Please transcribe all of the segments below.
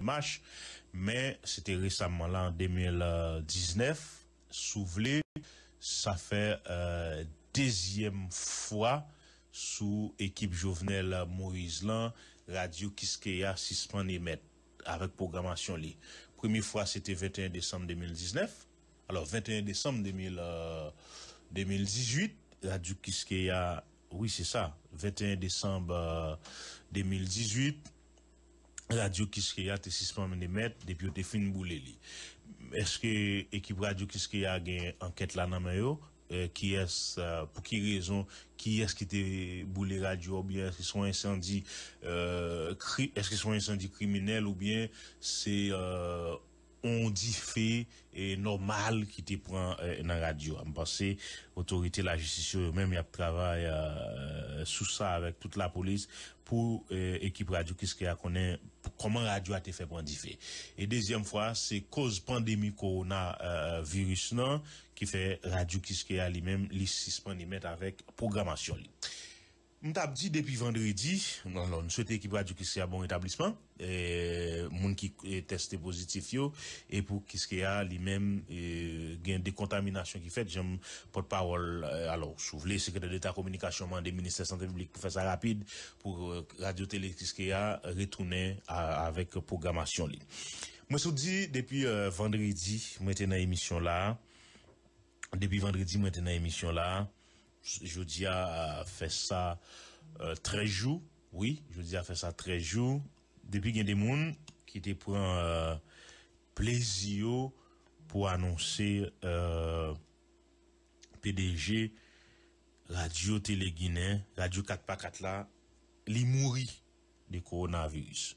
marche, mais c'était récemment là en 2019, souvelé, ça fait euh, deuxième fois sous équipe Jovenel Moïse Lan, Radio Kiskeya et mettre avec programmation li. Première fois c'était 21 décembre 2019. Alors 21 décembre 2000, 2018, euh, Radio Kiskeya, oui c'est ça, 21 décembre 2018 euh, Radio Kiskeya te 600 de émettre depuis te fin boulé li. Est-ce que l'équipe Radio Kiskeya a une enquête eh, là dans qui est eh, pour qui raison qui est-ce qui était boulé radio ou bien est-ce qu'ils sont incendie eh, est-ce sont incendie criminel ou bien c'est Ondi fe euh, normal ki te pran nan radyo. Mpase, otorite la justisyon menm yap travay sou sa avèk tout la polis pou ekip radyo kiske a konen pou koman radyo a te fe pondi fe. E dezyem fwa, se koz pandemi korona virus nan ki fe radyo kiske a li menm lisis pandemi met avèk programasyon li. avons dit depuis vendredi, non, non, qu'il y ait un bon établissement, les gens qui testé positif et pour qu'il y a lui-même, eh, gain des contaminations qui fait, j'aime porte-parole, euh, vous le secrétaire d'État communication, des ministères de santé publique pour faire ça rapide, pour euh, radio télé qui ce a retourné avec programmation Je Moi, je dit depuis euh, vendredi, je émission dans l'émission là, depuis vendredi, je émission dans l'émission là, je a fait ça 13 euh, jours, oui, je dis fait ça 13 jours, depuis qu'il y a des gens qui était prennent euh, plaisir pour annoncer euh, PDG Radio Télé Guinée, Radio 4x4 là, les mourit de coronavirus.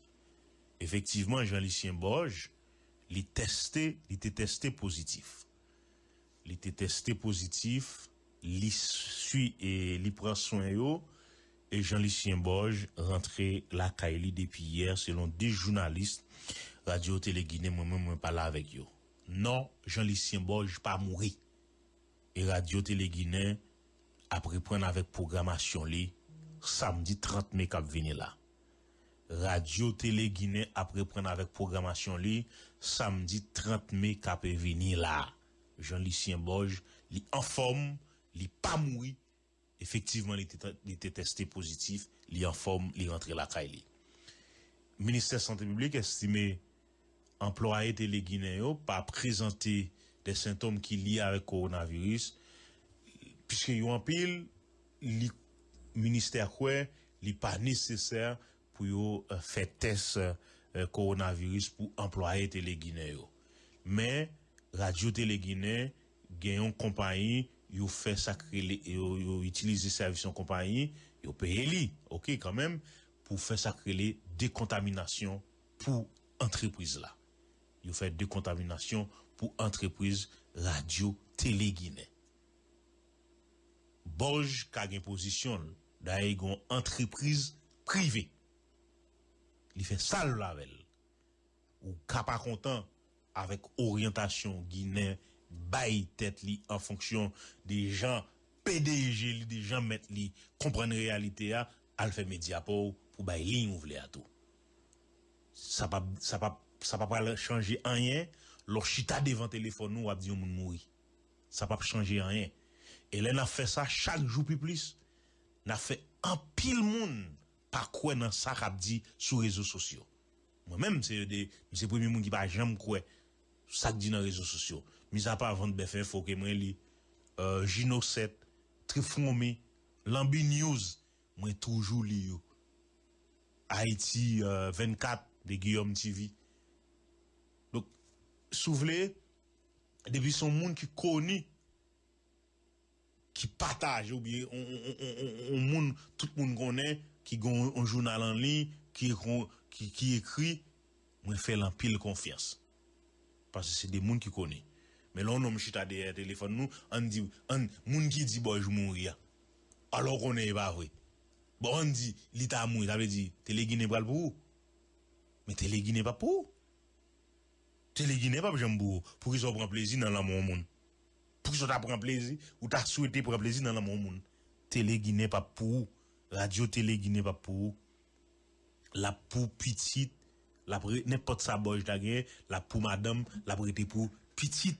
Effectivement, Jean-Lucien Borges, il testé, était testé positif. Il était testé positif, li sui e li pre son yo e jan li si mboj rentre la ka e li depi yer selon di jounalist radio tele gine mwen mwen mwen pala avek yo nan jan li si mboj pa mouri e radio tele gine apre pren avèk programasyon li samdi 30 me kap veni la radio tele gine apre pren avèk programasyon li samdi 30 me kap veni la jan li si mboj li informe li pa moui, efektiveman li te teste pozitif, li anforme, li rentre la kaile. Ministèr Santé Publique estime emploaye te le Guinè yo pa prezante euh, euh, de sintome ki li a re koronavirus, piske yo anpil, li ministèr kwe, li pa nesesèr pou yo fè test koronavirus pou emploaye te le Guinè yo. Men, radio te le Guinè genyon kompanyi yo fait sacré yo, utiliser service en compagnie yo payé li OK quand même pour faire sacré la décontamination pour entreprise là yo fait décontamination pour entreprise radio télé Guinée Borge ka gen position d'ailleurs entreprise privée il fait ça avec ou ka pas content avec orientation Guinée. bayi tet li an fonksyon de jan PDG li, de jan met li, komprene realite ya, alfe medya pou, pou bayi li mouvle a tou. Sa pa pa chanje anyen, lor chita devan telefon nou ap di yon moun moui. Sa pa pa chanje anyen. E le na fe sa chak jou pi plis, na fe an pil moun pa kwe nan sak ap di sou rezo sosyo. Mwen menm se mse premi moun ki pa jem kwe sak di nan rezo sosyo. Misa pa avan de befen fok e mwen li. Jino euh, 7, Trifon me, Lambie News, mwen toujou li yo. Haiti 24 euh, de Guillaume TV. Dok sou vle, debi son moun ki koni, ki pataj ou biye, tout moun konen ki jounal anli, ki ekri, mwen fel an pil konfiyans. Pase se de moun ki koni. Mais là, on homme chita derrière téléphone, nous, on dit, on, moun qui dit, bon, je mourir. Hein. Alors qu'on n'est pas vrai. Bon, on dit, l'ita mourir, ça veut dire, téléguiné pas pour vous. Mais téléguiné pas pour vous. Téléguiné pas pour Pour qu'ils soient plaisir dans l'amour monde. Pour qu'ils soient plaisir, ou t'as souhaité prendre plaisir dans l'amour monde. Téléguiné pas pour vous. Radio téléguiné pas pour La pou petite, la n'importe sa boche d'agré. la pou madame, la pour petite.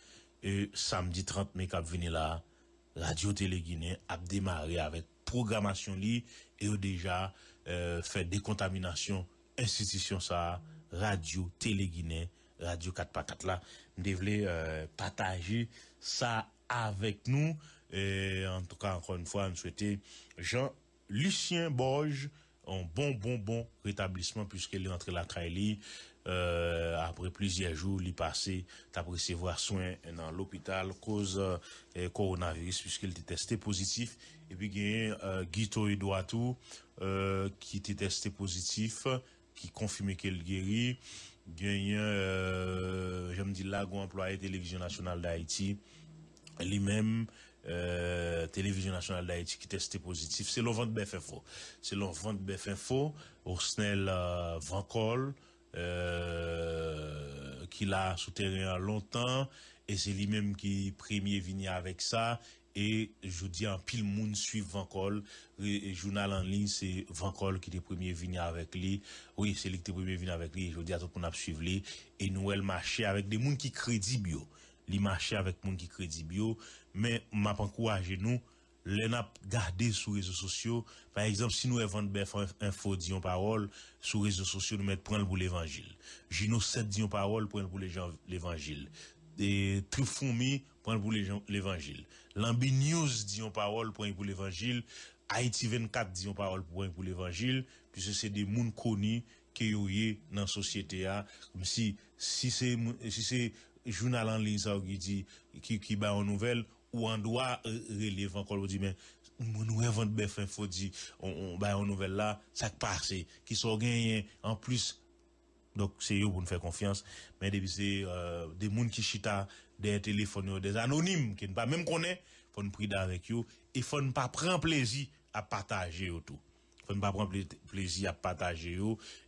Et samedi 30 mai, cap venir là, Radio Télé Guinée a démarré avec programmation et a déjà euh, fait décontamination institution ça, Radio Télé Guinée, Radio 4 x là. Je euh, partager ça avec nous. en tout cas, encore une fois, nous souhaiter Jean-Lucien Borges un bon, bon, bon rétablissement puisqu'il est rentré la Kaili. Euh, après plusieurs jours, il passé, t'as recevoir soin dans l'hôpital cause euh, coronavirus puisqu'il était testé positif. Et puis, il y a euh, Guito Edouatou qui était testé positif, qui confirmait qu'il guérit. Il y a, euh, je me dis, là, employé télévision nationale d'Haïti, lui-même, télévision nationale d'Haïti qui testé positif. C'est le vent de BFFO. C'est le vent de Info, Orsnel Vancol, euh, qui l'a souterrain longtemps, et c'est lui-même qui premier venu avec ça, et je dis en pile monde suit Van Col, journal en ligne c'est Van Col qui est premier venu avec lui. Oui, c'est lui qui le premier venu avec lui, je dis à tout qu'on a suivre lui et nous marché avec des monde qui crédit bio Il marché avec monde qui crédit bio mais m'a encouragé nous Len ap gade sou rezo sosyo. Par exemple, si nou evan befo info diyon parol, sou rezo sosyo nou met pran pou l'Evangil. Jino 7 diyon parol pran pou l'Evangil. De trup founmi pran pou l'Evangil. Lambi News diyon parol pran pou l'Evangil. Haiti 24 diyon parol pran pou l'Evangil. Pis se se de moun koni ke yo ye nan sosyete a. Si se jounalan lin sa ou ki ba ou nouvel, ou on doit relever encore, on dit, mais, nous avons de faut dire, on, on, une nouvelle là, ça passe, qui sont gagnés, en plus, donc c'est eux pour nous faire confiance, mais c'est euh, des gens qui chita des téléphones, des anonymes, qui ne pas même connaît, pour nous prier avec eux, et faut ne pas prendre plaisir à partager tout. Faut ne pas prendre plaisir à partager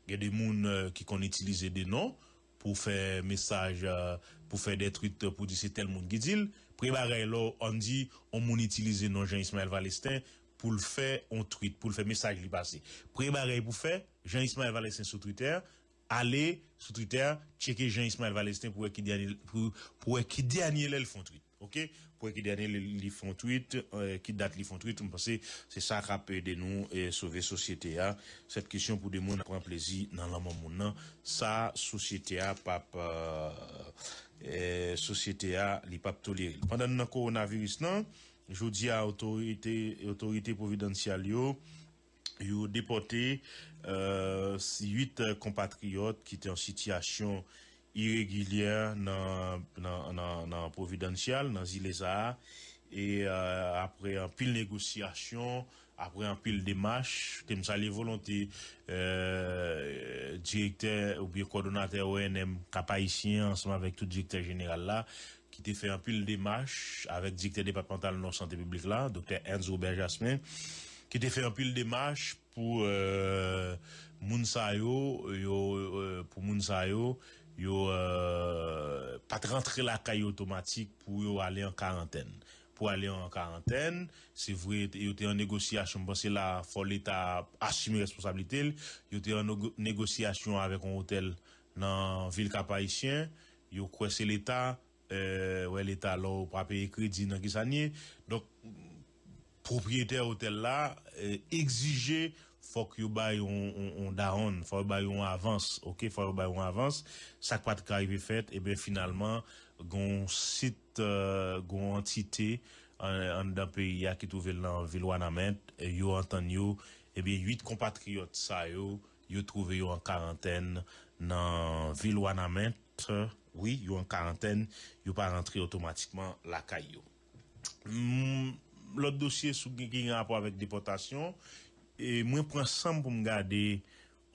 Il y a des gens euh, qui ont utilisé des noms pour faire message, euh, pour faire des trucs pour dire c'est tel monde qui dit, préparer là, on dit, on peut utiliser non Jean-Ismaël Valestin pour le faire en tweet, pour le faire message lui passer. Préparer pour faire, Jean-Ismaël Valestin sur Twitter, aller sur Twitter, checker Jean-Ismaël Valestin pour qui dernier, pour, pour qui dernier font tweet. OK? Pour qui dernier il font tweet, euh, qui date les font tweet, on pense, c'est ça qui a aider nous, et sauver société, a. Hein. Cette question pour des monde prend plaisir dans la moment, ça, société, a, hein, pas, Eh, Sosyete a li pap toliril. Pandan nan koronaviris non, nan, joudi a otorite providential yo, yo depote euh, yit kompatriot ki te an sityasyon iregilyen nan providential, nan zileza e euh, apre an pil negosyasyon après un pile de comme ça, les volontés, euh, directeur ou coordonnateur coordonnateur ONM capaïtien, ensemble avec tout le général là, qui a fait un pile de marches avec le directeur départemental de la, santé publique, qui Enzo te qui a fait un pile de moun pour yo, pour euh, euh pour Mounsayo, yo, euh, la caille automatique pour aller en quarantaine. pou ale an karenten. Se vwe, yo te an negosyasyon, mpense la, fò l'Etat asyme responsabilitèl, yo te an negosyasyon avè kon hotel nan vil kapayisyen, yo kwese l'Etat, wè l'Etat lò wap apè ekri di nan kisanyè. Dok, propyete hotel la, exije fò kyou bay yon daron, fò yon bay yon avans, ok, fò yon bay yon avans, sak pat ka yon pe fet, e ben finalman, goun sit, euh, goun entite euh, an da peyi a ki touve nan vil wana ment e yo antan yo, ebe eh ywit kompatriyot sa yo yo trouve yo an karanten nan vil wana ment oui, yo an karanten, yo pa rentre otomatikman lakay yo hmm, lout dosye sou ki gen apwa vek deportasyon e mwen pransam pou m gade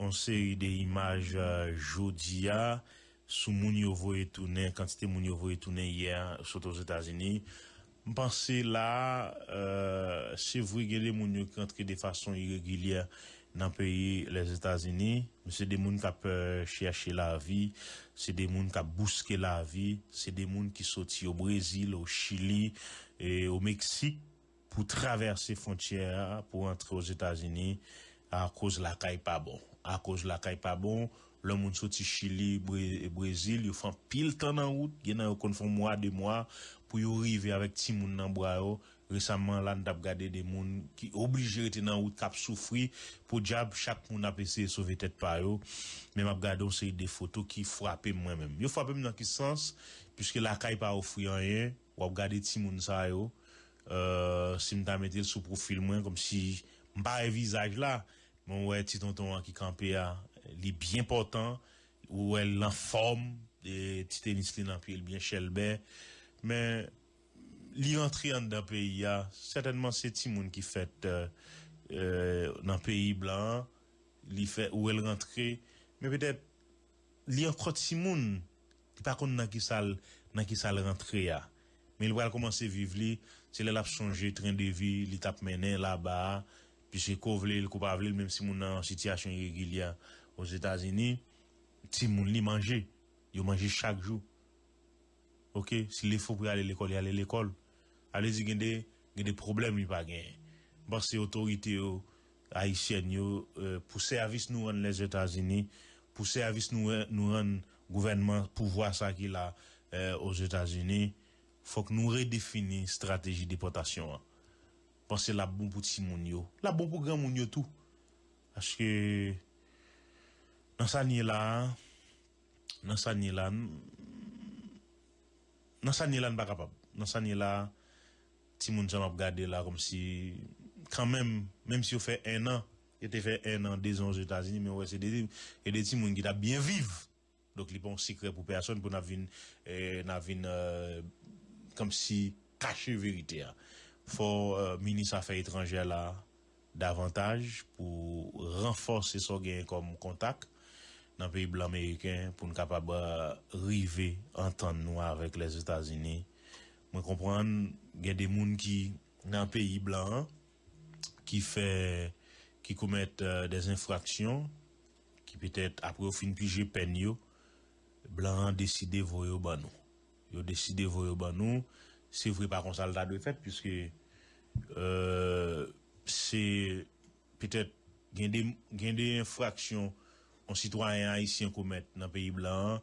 an seri de imaj euh, jodi a sou moun yo vo etounen, kantite moun yo vo etounen yè, sot w zétazini. M panse la, euh, se vwe gèle moun yo ki antre de fason iregilyè nan peyi lè zétazini, m se de moun kap euh, cheache la vi, se de moun kap bouske la vi, se de moun ki soti w brésil, w chili, w e Meksik pou travèrse fontyèr pou antre w zétazini akòz la kay pa bon, akòz la kay pa bon. loun moun sou ti Chili e Brezil yo fwa pil tan nan wout gen nan yo kon fwa mwa de mwa pou yo rive avèk ti moun nan bra yo resanman lan tap gade de moun ki oblije rete nan wout kap soufri pou diap chak moun apese e sove tet pa yo men ap gade moun se yi de foto ki fwape mwen men yo fwape mwen nan ki sans pwiske lakay pa woufri an yen wap gade ti moun sa yo si mta metel sou profil mwen kom si mpa evizaj la mwen wè ti tonton wak i kampe ya ah, li byen portan, ou el lan form, e ti tenis li nan pi el byen chelbe, men li rentri an dan peyi ya, sètenman se ti moun ki fèt euh, euh, nan peyi blan, li fèt ou el rentri, men pèdèt li an proti si moun, ki pa koun nan ki sal rentri ya. Men li wè al komanse viv li, se le lap sonje, trin de vi, li tap menen la ba, pi se kovle, li kopavle, li mèm si moun nan siti a chanye gilya, Os Etasini, ti moun li manje. Yo manje chak jou. Ok? Si li fok pou yale l'ekol, yale l'ekol. Ale zi gen de, gen de problem mi pa gen. Bas se otorite yo, a isen yo, euh, pou servis nou an les Etasini, pou servis nou an gouvernement pou vwa sa ki la os euh, Etasini, fok nou re-defini strategi deportasyon. Bas se la bon pou ti moun yo. La bon pou gen moun yo tou. Aske... Nan sa nyè la, nan sa nyè la, nan sa nyè la nan baka pab. Nan sa nyè la, ti moun son ap gade la kom si, kan menm, menm si yo fe en an, yo te fe en an, de zon yo tazini, men wè se de ti moun ki ta bien viv. Dok li pon sikre pou peyason pou nan vin, eh, nan vin euh, kom si kache verite ya. Fò, euh, mini sa fe etranje la davantaj pou renforsi so gen kom kontak dans le pays blanc américain pour nous capable arriver entendre nous avec les États-Unis. Je comprends il y a des gens qui dans le pays blanc qui fait qui commettent euh, des infractions qui peut-être après au fin pigé peine Blancs blanc décidé au ban nous. ont décidé de ban nous, c'est vrai par contre ça de fait puisque euh, c'est peut-être il y a des infractions an sitwanyan yisi an komet nan peyi blan,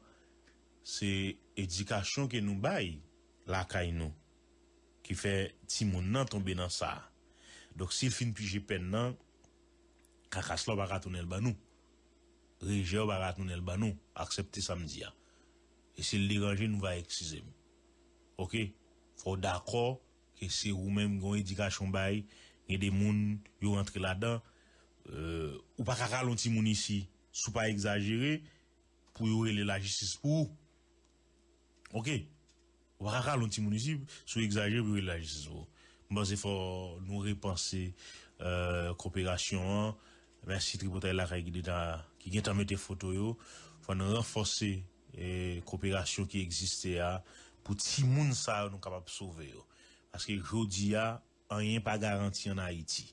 se edikasyon ke nou bay, lakay nou, ki fe timoun nan tombe nan sa. Dok se fin pijepen nan, kakaslo baka tonel banou, rejeo baka tonel banou, aksepte samdia. E se liraje nou va eksize ah. mou. Ok? Faw dakor, ke se ou menm gwen edikasyon bay, nye de moun yo rentre la dan, euh, ou pa kakalon timoun isi, sou pa egzajere pou yon rele la jistis pou. Ok, wakaka loun ti moun isi, sou egzajere pou yon rele la jistis pou. Mbazè fò nou repanse euh, kooperasyon an, mersi tri potè la kagide da ki gen tanmete fotoyou, fò nou renfose e, kooperasyon ki egziste a, pou ti moun sa nou kapap souve yo. Aske jodi a, an yon pa garanti an Haiti.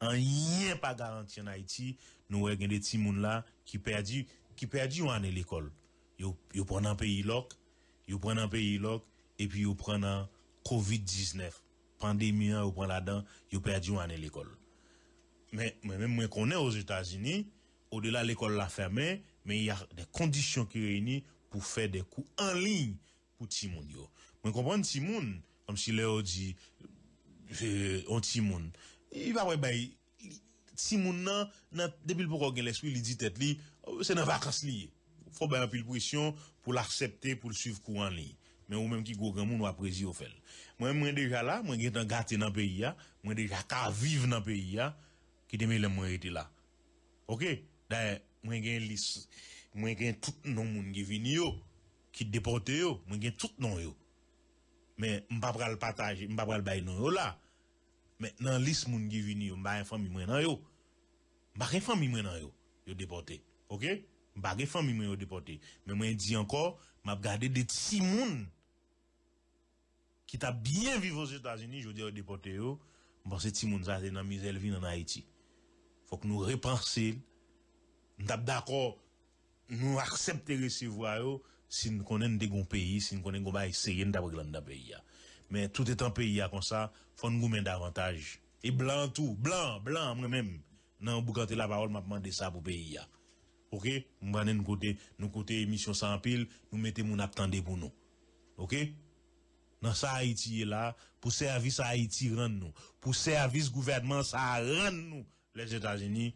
An yon pa garanti an Haiti, an yon pa garanti an Haiti, nous avons des petits là qui perdent qui perdu l'école Ils prennent un pays lock yo un pays lock et puis yo prennent un covid 19 pandémie ils prennent là-dedans ils perdu un année l'école mais moi-même moi connais aux États-Unis au-delà l'école l'a fermée mais il y a des conditions qui réunies pour faire des cours en ligne pour Je yo. que les Timoun comme si Léo dit un euh, on Timoun il va ouais Si moun nan, nan depil pou ro gen l'eswil li di tet li, oh, se nan vakans li. Fou bayan pil pwisyon pou l'aksepte, pou l'suiv kouan li. Men ou menm ki gwo gen moun wap prezi yo fel. Mwen mwen deja la, mwen gen tan gate nan peyi ya, mwen deja ka vive nan peyi ya, ki teme lem mwen rete la. Ok? Dan mwen gen liss, mwen gen tout non moun gen vini yo, ki depote yo, mwen gen tout non yo. Men mpa pral pataj, mpa pral bay non yo la. Mèk nan lis moun givini yo, mba refan mi mwen nan yo, yo depote. Ok? Mba refan mi mwen yo depote. Mwen di anko, mba gade de ti moun ki ta bie vivos Etasini, jo di yo depote yo, mba se ti moun zazen nan mizel vi nan Haiti. Fok nou repanse, nou dap dako, nou aksepte resevwa yo, si nou konen de gon peyi, si nou konen goba yiseye nou dap reglan da peyi ya. Men, tout etan peyi a kon sa, fon nou men davantaj. E blan tou, blan, blan, mwen men. Nan, mou kante non, la baol, mwen ap mande sa pou peyi a. Ok? Mwen brane nou kote, nou kote emisyon san pil, nou mette moun ap tande pou nou. Ok? Nan, sa Haiti e la, pou servis Haiti rend nou. Pou servis gouvernement, sa rend nou. Les Etats-Unis,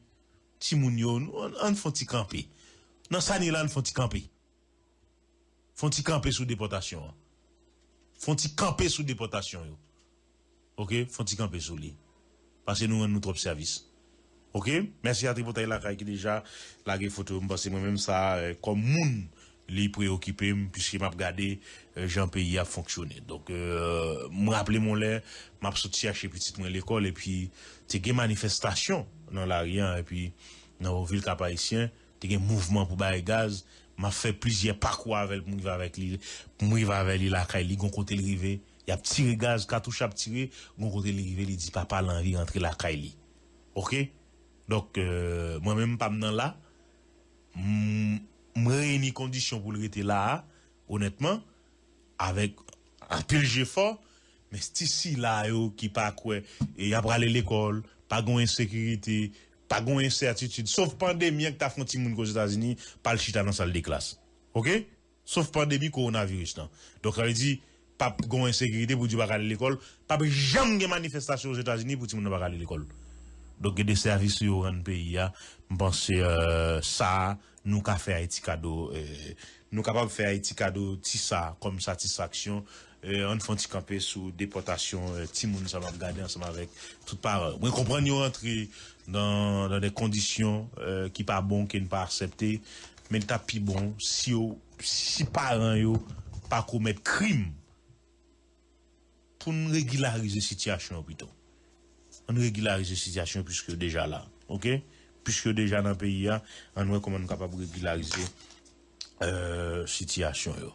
ti moun yo nou, an fon ti kampe. Nan, sa nye la, an fon ti kampe. Fon ti kampe sou deportasyon an. Fon ti kampe sou depotasyon yo. Ok? Fon ti kampe sou li. Pase nou an nou trop servis. Ok? Mese euh, euh, a tri euh, potay la kaj ki deja. La ge fotoum. Pase mwen menm sa kom moun li preokipe m. Pis ki map gade, jen pe y ap fonksyone. Donk m raple moun le. Map sot siache petit mwen l'ekol. E pi te ge manifestasyon nan la rian. E pi nan wovil kapayisyen. Te ge mouvman pou baye gaz. Ma fe plizye pakwa avèl pou mou i va avèl li lakay li, gon kote li rive. Ya ptire gaz katou chap tire, gon kote li rive, li di papa lan ri rentre lakay li. Ok? Dok, euh, mwen mèm pa mnen la, mwen rey ni kondisyon pou li rete la, honètman, avèk apelje fò, mè stisi la yo ki pakwe. E ya prale l'ekol, pa gwen sekerite. Pa gwen se atitude. Sof pandemi ek ta fwen ti moun kou jatazini, pal chita nan sal de klas. Ok? Sof pandemi, koronaviris nan. Dok an li di, pap gwen segerite pou di bagale l'ekol, pap jange manifestasyon kou jatazini pou ti moun bagale l'ekol. Dok gwen de servis yo an peyi ya, mpansi sa, nou ka fe a eti kado, nou ka pa fe a eti kado ti sa, kom satisaksyon, Eh, an fwantikampe sou depotasyon eh, timoun saman gade ansaman vek tout pare, mwen kompran yo rentre dan de kondisyon eh, ki pa bon, ki npa aksepte men tap pi bon, si yo si paran yo, pa koumet krim pou nou regularize sityasyon wito, nou regularize sityasyon pwiske yo deja la, ok pwiske yo deja nan peyi ya an mwen koman kapap regularize sityasyon yo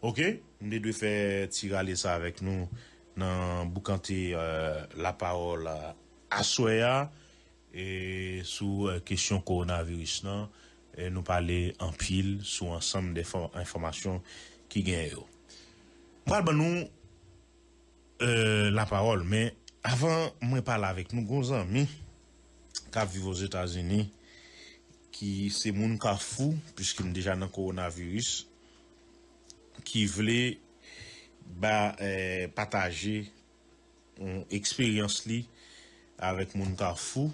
Ok, mde dwe fe tirale sa avek nou nan boukante euh, la parol aswaya e sou euh, kesyon koronavirus nan, e nou pale an pil sou ansanm de informasyon ki gen yo. Mwal ban nou euh, la parol, men avan mwen pale avek nou gounzan mi ka vive ou Etasini ki se moun ka fou pwis ki mwen deja nan koronavirus. qui voulait eh, partager une mm, expérience li avec mon carrefour.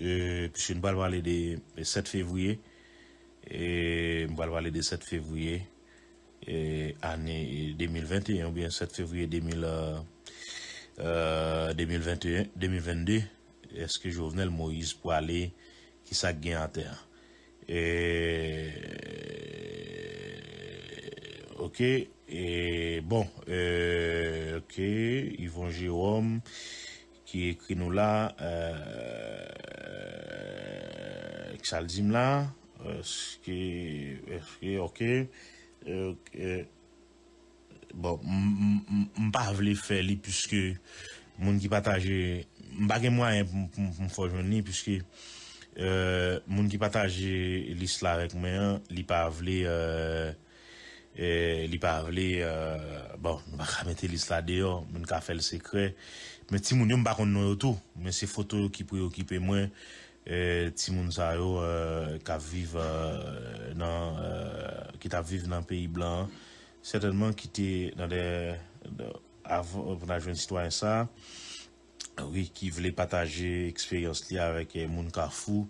Euh, puisque nous allons parler de 7 février. Eh, eh, et je vais parler de 7 février année 2021 ou bien 7 février 2000, 2021, 2022. Est-ce que Jovenel Moïse pour aller qui s'agit en terre? Et Ok, e, bon, e, ok, Yvon Jérôme ki ekri nou la, Xaldim e, la, eske ok, bon, mpa avli fè li pwiske moun ki patajé, mpa gen mwa mpon fòjouni pwiske moun ki patajé li slarek mwen, li pavli... E li pavle, bon, nou va ramete lis la deyo, moun ka fel sekre. Men ti moun yo mba kon nou yo tou, men se foto yo ki preokipe mwen, e ti moun zayo e, ki ta vive nan peyi blan. Sertanman ki te, nan de, avon, nan jo yon sitwa yon sa, ki vle pataje eksperyans li avek moun ka fou.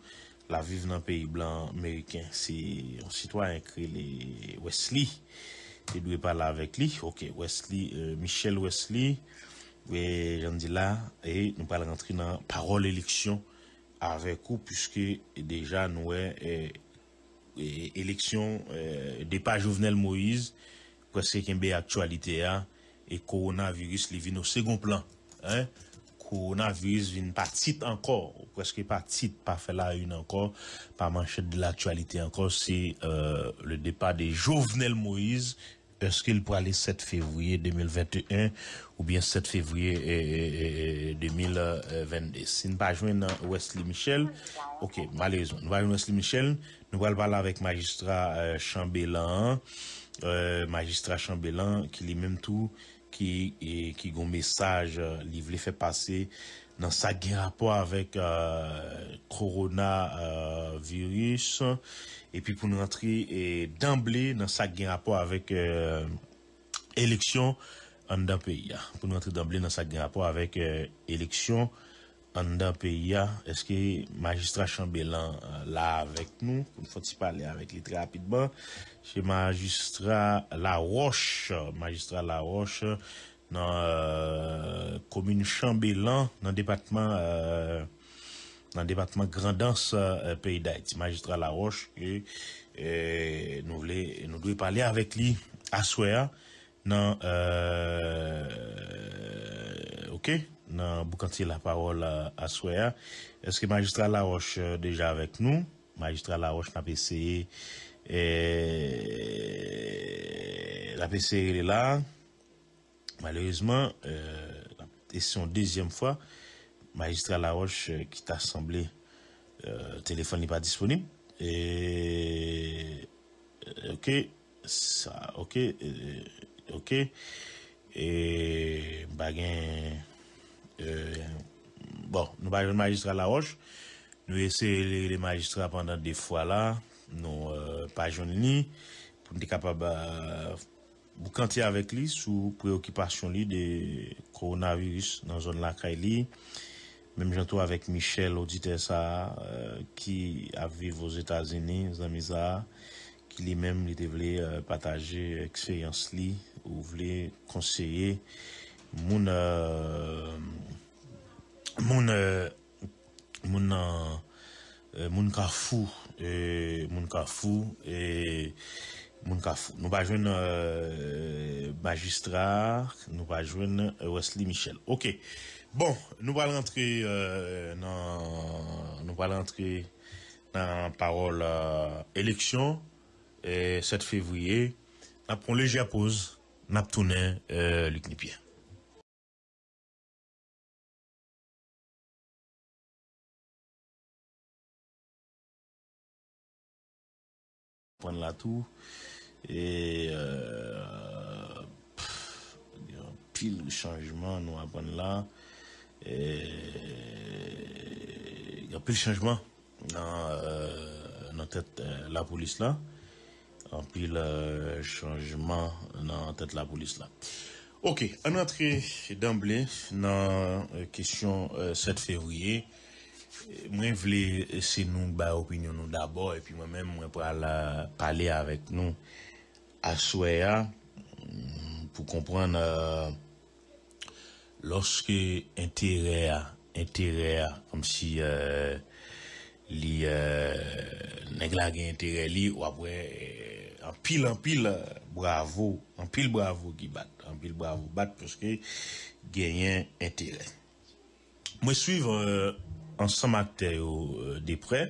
La vive nan peyi blan Ameriken, si yon sitwa yankri les Wesley, te dwe pala avek li, ok, Wesley, euh, Michel Wesley, we jan di la, e, nou pala rentri nan parol eleksyon avek ou, pwiske deja nou e, euh, e, eleksyon, e, euh, depa jouvnel Moise, pwiske ken be aktualite a, e, koronavirus li vi nou segon plan, e, on a vu une partie encore, presque une partie pas fait la une encore, pas manche de l'actualité encore, c'est euh, le départ de Jovenel Moïse. Est-ce qu'il pourrait aller 7 février 2021 ou bien 7 février 2022? Eh, eh, eh, si nous pas jouer dans Wesley Michel, ok, malheureusement, nous allons Wesley Michel, nous allons parler avec magistrat euh, Chambellan, euh, magistrat Chambellan qui lui-même tout E, ki goun mesaj li vle fè pase nan sa gen rapor avèk koronavirus. E, e, e pi pou nou rentre d'anble nan sa gen rapor avèk eleksyon an dan peya. Pou nou rentre d'anble nan sa gen rapor avèk eleksyon an dan peya. Eske magistra Chambelan la avèk nou. Foti pale avèk li trè apit ban. Che magistra La Roche Magistra La Roche Nan Komine euh, Chambé-Lan Nan departement euh, Nan departement Grandance euh, Pays d'Aït Magistra La Roche Nou dwe pale avèk li Aswea Nan Ok Nan boukantye la parol Aswea Eske magistra La Roche Deja avèk nou Magistra La Roche na peseye Et la PC est là. Malheureusement, C'est et son deuxième fois, magistrat la roche euh, qui t'a semblé euh, téléphone n'est pas disponible. Euh, ok, ça, ok, ok. Et euh, bon, nous le magistrat la roche Nous essayons les magistrats pendant des fois là. nou euh, pajon li, pou mde kapab boukanti euh, avek li sou preokipasyon li de koronavirus nan zon lakay li. Mem janto avek Michel Oditesa euh, ki avive vòs Etasini, zanmiza, ki li mem li devle pataje ekseyans li, ou vle konseye moun moun moun Euh, Mounka fou euh, Mounka fou euh, Mounka fou Nou pa jwen magistrak Nou pa jwen Wesley Michel Ok, bon Nou pa l rentre Nou pa l rentre Nan parol Eleksyon 7 fevriye Nap pon leje apoz Nap tonen luk nipyen Poun la tou, eee, yon euh, pil chanjman nou abon la, eee, yon pil chanjman nan euh, tet euh, la polis la, an pil chanjman nan tet la polis la. Ok, an atre damble nan kesyon 7 fevriye, mwen vle eh, se nou ba opinyon nou dabor e pi mwen mwen pral pale avèk nou aswe a mm, pou kompran eh, lorske entere a entere a kom si eh, li negla gen entere li wapwe anpil anpil bravo anpil bravo anpil bravo bat pweske genyen entere mwen suiv anpil An san matè yo euh, depre,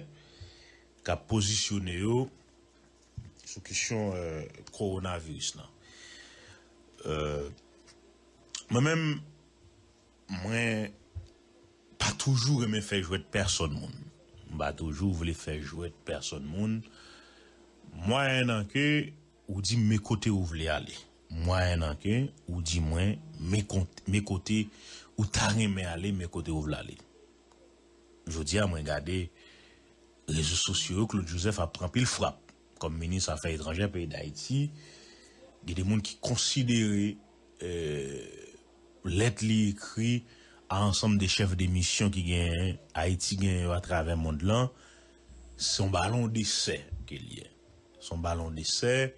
ka posisyonè yo sou kisyon euh, koronaviris nan. Euh, mwen mèm, mwen pa toujou wè mè fè jwè t'person moun. Mwen pa toujou wè fè jwè t'person moun. Mwen an anke ou di mè kote wè wè alè. Mwen an anke ou di mwen mè kote ou tarè mè alè mè kote wè wè alè. Je dis à moi, les réseaux sociaux, Claude Joseph a pris pile frappe. Comme ministre des Affaires étrangères pays d'Haïti, il y a des gens qui considéraient euh, l'être écrit à ensemble des chefs de mission qui ont Haïti à travers le monde son ballon d'essai qu'il y a. Son ballon d'essai.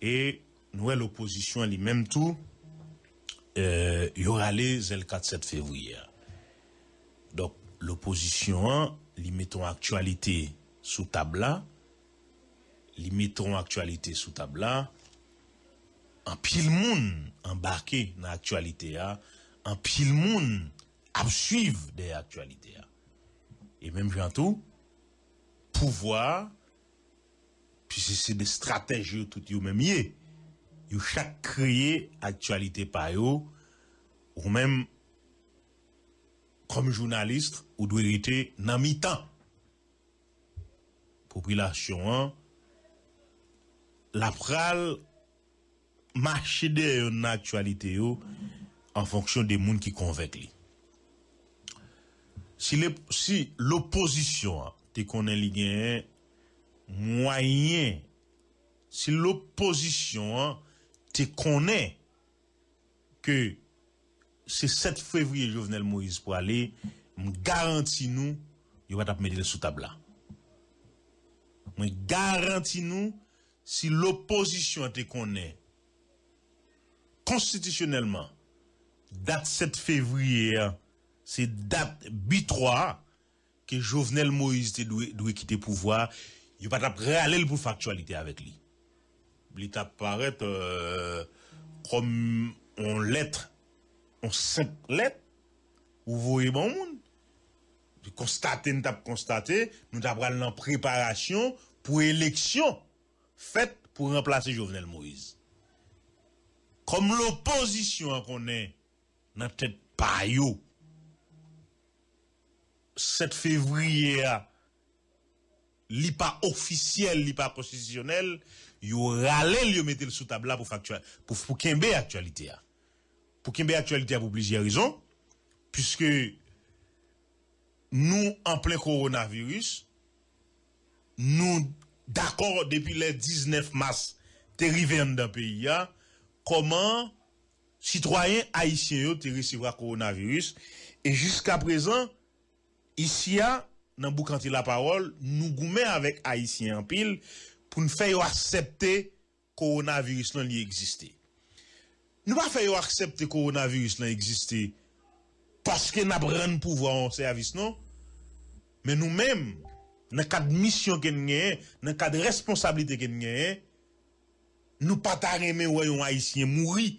Et nous, l'opposition, elle-même tout, euh, il y aura les 4-7 février. l'oposisyon an, li meton aktualite sou tabla, li meton aktualite sou tabla, an pil moun embarke nan aktualite ya, an pil moun absuive de aktualite ya. E menm jwantou, pouvoi, pis ese de strateje yo tout yo menm ye, yo chak kreye aktualite payo, ou menm, comme journaliste, ou doit être dans mi-temps. Population, la pral marché de l'actualité en fonction des gens qui li. Si l'opposition, si hein, connaît hein, moyen, si l'opposition, hein, te connaît que c'est 7 février Jovenel Moïse pour aller, je garantis nous, il va mettre sous table là. Je garantis nous, si l'opposition te connaît constitutionnellement, date 7 février, hein, c'est date B3 que Jovenel Moïse doit quitter le pouvoir, il va pas le pour factualité avec lui. Il t'apparaît euh, comme on lettre on simple lettre, vous voyez bon monde. Constater, nous avons constaté, nous avons en préparation pour élection faite pour remplacer Jovenel Moïse. Comme l'opposition qu'on est dans pas eu, 7 février, li pas officiel, li pas constitutionnel, yo râlé, yo mettez le sous table pour pour, pour actualité. pou kimbe aktualite pou blizye rizon, pwiske nou an ple koronavirus, nou d'akor depi le 19 mas teri ven da peyi ya, koman sitwoyen Aisyen yo te resivwa koronavirus, e jiska prezan, isi ya nan boukanti la parol, nou goume avèk Aisyen an pil, pou nou feyo aksepte koronavirus nan li eksiste. Nous pas accepter que le coronavirus existe parce que nous avons pouvoir en service, non? Mais nous-mêmes, dans le cadre de mission que nous avons, dans le cadre de responsabilité que nous avons, nous pas aimer un haïtien mourir.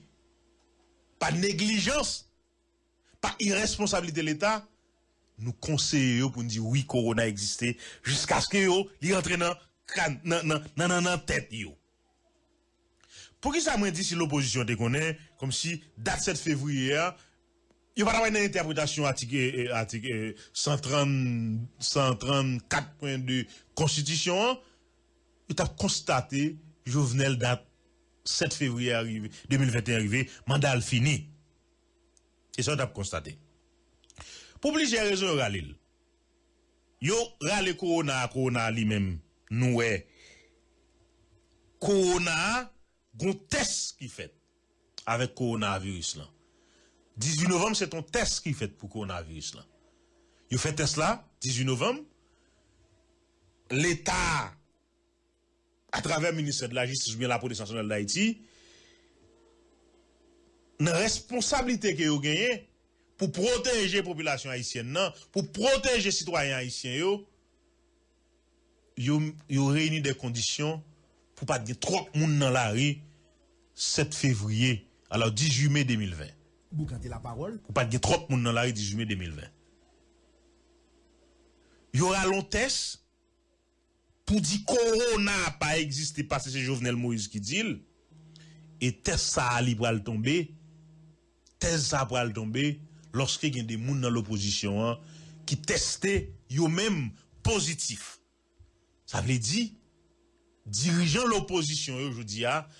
par négligence, par irresponsabilité de l'État. Nous conseillons pour nous dire oui, corona existe jusqu'à ce que yo, rentre dans, la tête pour qui ça m'a dit si l'opposition te connaît, comme si date 7 février, hein, il n'y a pas une interprétation article, euh, article 134.2 euh, Constitution, hein. il a constaté, Jovenel date 7 février arrivé, 2021 arrivé, mandat fini. Et ça, t'a constaté. Pour plusieurs raisons, Ralil. Yo, rale Corona, Corona lui-même, nous, Corona, gon test qui fait avec coronavirus là. 18 novembre, c'est ton test qui fait pour le coronavirus là. Il fait test là, 18 novembre. L'État, à travers le ministère de la Justice ou bien la police nationale d'Haïti, une responsabilité que vous gagnée pour protéger la population haïtienne, pour protéger les citoyens haïtiens, vous réuni des conditions pour pas de trop monde dans la rue 7 février, alors 18 mai 2020. Vous la parole Pour pas de trop monde dans la rue 18 mai 2020. Il y aura long test pour dire corona pas existé parce que c'est Jovenel Moïse qui dit et test ça libre le tomber test ça le tomber lorsqu'il y a des gens dans l'opposition hein, qui testent eux-mêmes positif. Ça veut dire ...dirigeant l'opposition aujourd'hui a ah,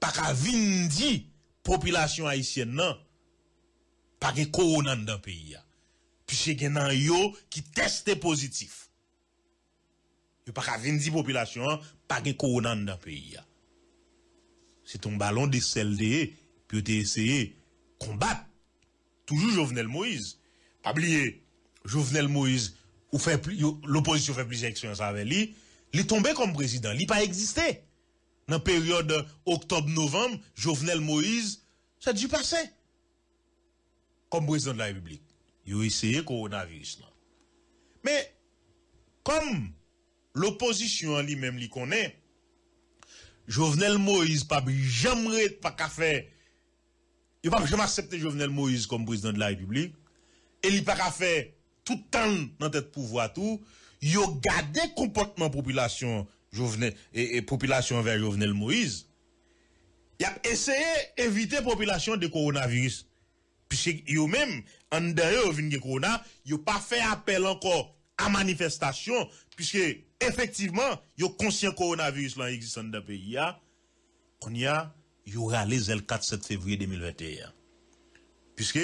pas qu'à vindi population haïtienne non pas qu'à corona dans le pays ah. puisque gen yo qui teste positif Il pas qu'à vindi population hein, pas qu'à corona dans le pays ah. c'est un ballon de CLDE puis tu essayé combattre toujours Jovenel Moïse pas oublier Jovenel Moïse l'opposition fait plusieurs expériences avec lui il est tombé comme président. Il n'a pas existé. Dans la période octobre-novembre, Jovenel Moïse, ça a passer Comme président de la République. Il a essayé coronavirus. Mais, comme l'opposition en lui-même connaît, Jovenel Moïse pas jamais pas pas jamais accepter Jovenel Moïse comme président de la République. Et il pas fait tout le temps dans tête pouvoir tout yo gardé comportement population Jovenel et, e, population vers Jovenel Moïse. Y a essayé éviter population de coronavirus. Puisque yo même en dehors de corona, yo pas fait appel encore à manifestation puisque effectivement, yo conscient coronavirus là existe dans le pays On y a y le 4 7 février 2021. Puisque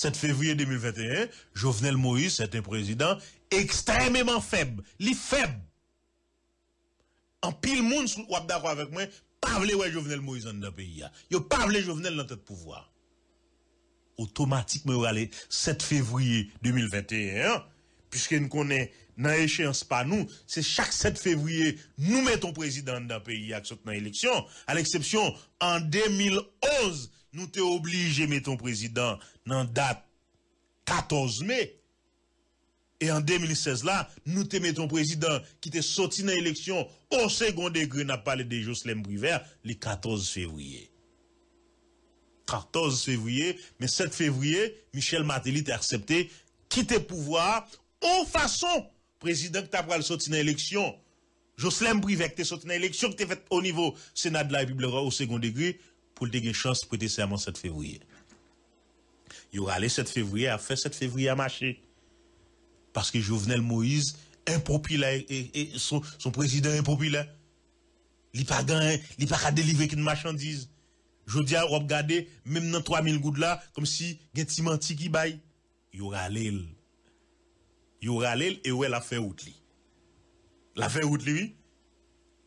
7 février 2021, Jovenel Moïse, est un président extrêmement faible. Li faible. En pile monde, ou d'accord avec moi, pas vle Jovenel Moïse dans le pays. a pas Jovenel dans le pouvoir. Automatiquement, allez 7 février 2021, puisque nous connaissons dans l'échéance pas nous, c'est chaque 7 février, nous mettons président dans le pays à dans l'élection, à l'exception en 2011, nous t'es obligé mettons président dans date 14 mai. Et en 2016 là, nous te mettons président qui était sorti dans l'élection au second degré, n'a parlé de Jocelyn Briver le 14 février. 14 février, mais 7 février, Michel Martelly t'a accepté quitter pouvoir en façon président qui t'a pris sorti dans l'élection. Jocelyn Brivet qui t'a sorti dans l'élection qui t'a fait au niveau Sénat de la République au second degré pour te une chance de prêter serment 7 février. Il aura allé 7 février, a fait 7 février à marcher. Parce que Jovenel Moïse, impopulaire, et, et son, son, président impopulaire, il a pas de délivrer une marchandise. Je dis à regarder, même dans 3000 gouttes là, comme si il y a menti qui baille. Il aura allé. Il aura allé et ouais, la fait route La fait route oui.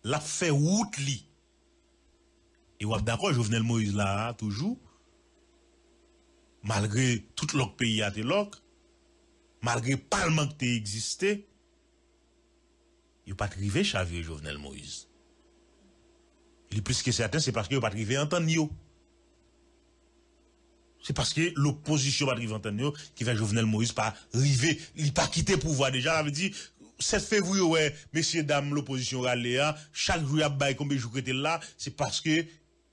La fait route vous Et d'accord, Jovenel Moïse là, toujours malgré tout le pays à l'autre, malgré pas le parlement qui existé, il pas arrivé Xavier Jovenel Moïse. Il est plus que certain, c'est parce qu'il pas arrivé à entendre. C'est parce que l'opposition pas arrivé en entendre qui fait Jovenel Moïse pas arriver, il pas quitté le pouvoir déjà, il avait dit, 7 février, ouais, messieurs, dames, l'opposition chaque jour, il y a combien de jours là, c'est parce que,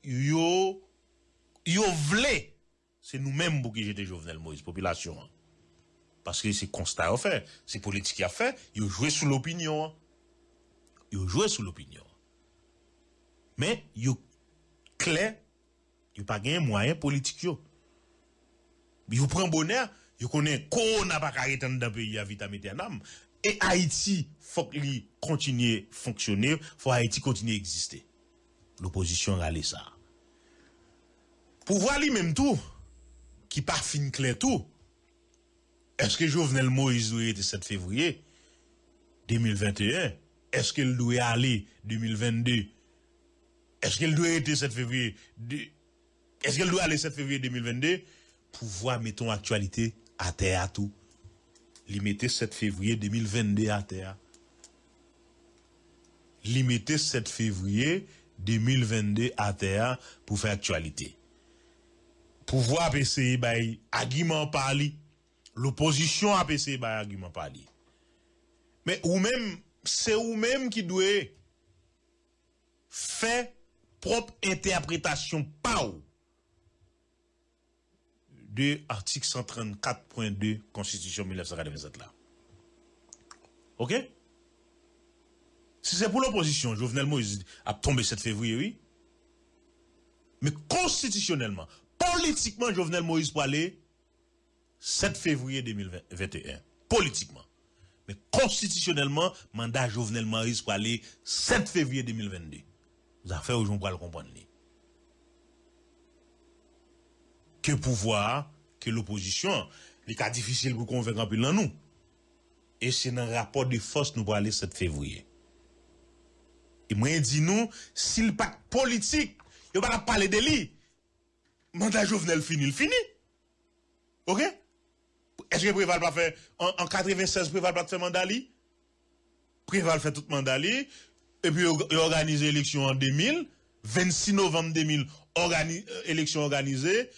yo, yo voulait c'est nous-mêmes pour qui j'étais Jovenel Moïse, population. Hein. Parce que c'est constat à faire, c'est politique a fait ils joué sous l'opinion. Hein. Ils joué sous l'opinion. Mais ils clair, ils pas gagné moyen politique. Ils prennent bonheur, ils connaissent qu'on n'a pas arrêté dans le pays à vitam Et Haïti, il faut qu'il continue à fonctionner, Il faut Haïti continue à exister. L'opposition a ça. voir lui-même tout, qui pas fin clair tout, est-ce que Jovenel Moïse doit être 7 février 2021? Est-ce qu'il doit aller 2022? Est-ce qu'il doit être 7 février? Est-ce qu'il doit aller 7 février 2022? Pour voir, mettons, actualité à terre à tout. Limiter 7 février 2022 à terre. Limiter 7 février 2022 à terre pour faire actualité pouvoir PCI bay argument parli, l'opposition a PCI bay argument parli. Mais ou même, c'est ou même qui doit faire propre interprétation pas de article 134.2 Constitution 1987 là. OK Si c'est pour l'opposition, Jovenel Moïse a tombé 7 février, oui. Mais constitutionnellement, politiquement Jovenel Moïse pour aller 7 février 2021. Politiquement. Mais constitutionnellement, mandat Jovenel Moïse pour aller 7 février 2022. Vous avez fait aux gens pour comprendre. Que pouvoir, que l'opposition, les cas difficiles pour convaincre un peu nous. Et c'est dans le rapport de force nous pour aller 7 février. Et moi, je dis nous, le pas politique, il va pas parler de lui mandat Jovenel fini, il fini. OK Est-ce que Préval va faire, en, 96, Préval va faire mandat li? Préval fait tout mandat et puis il organise l'élection en 2000, 26 novembre 2000, euh, élection organisée,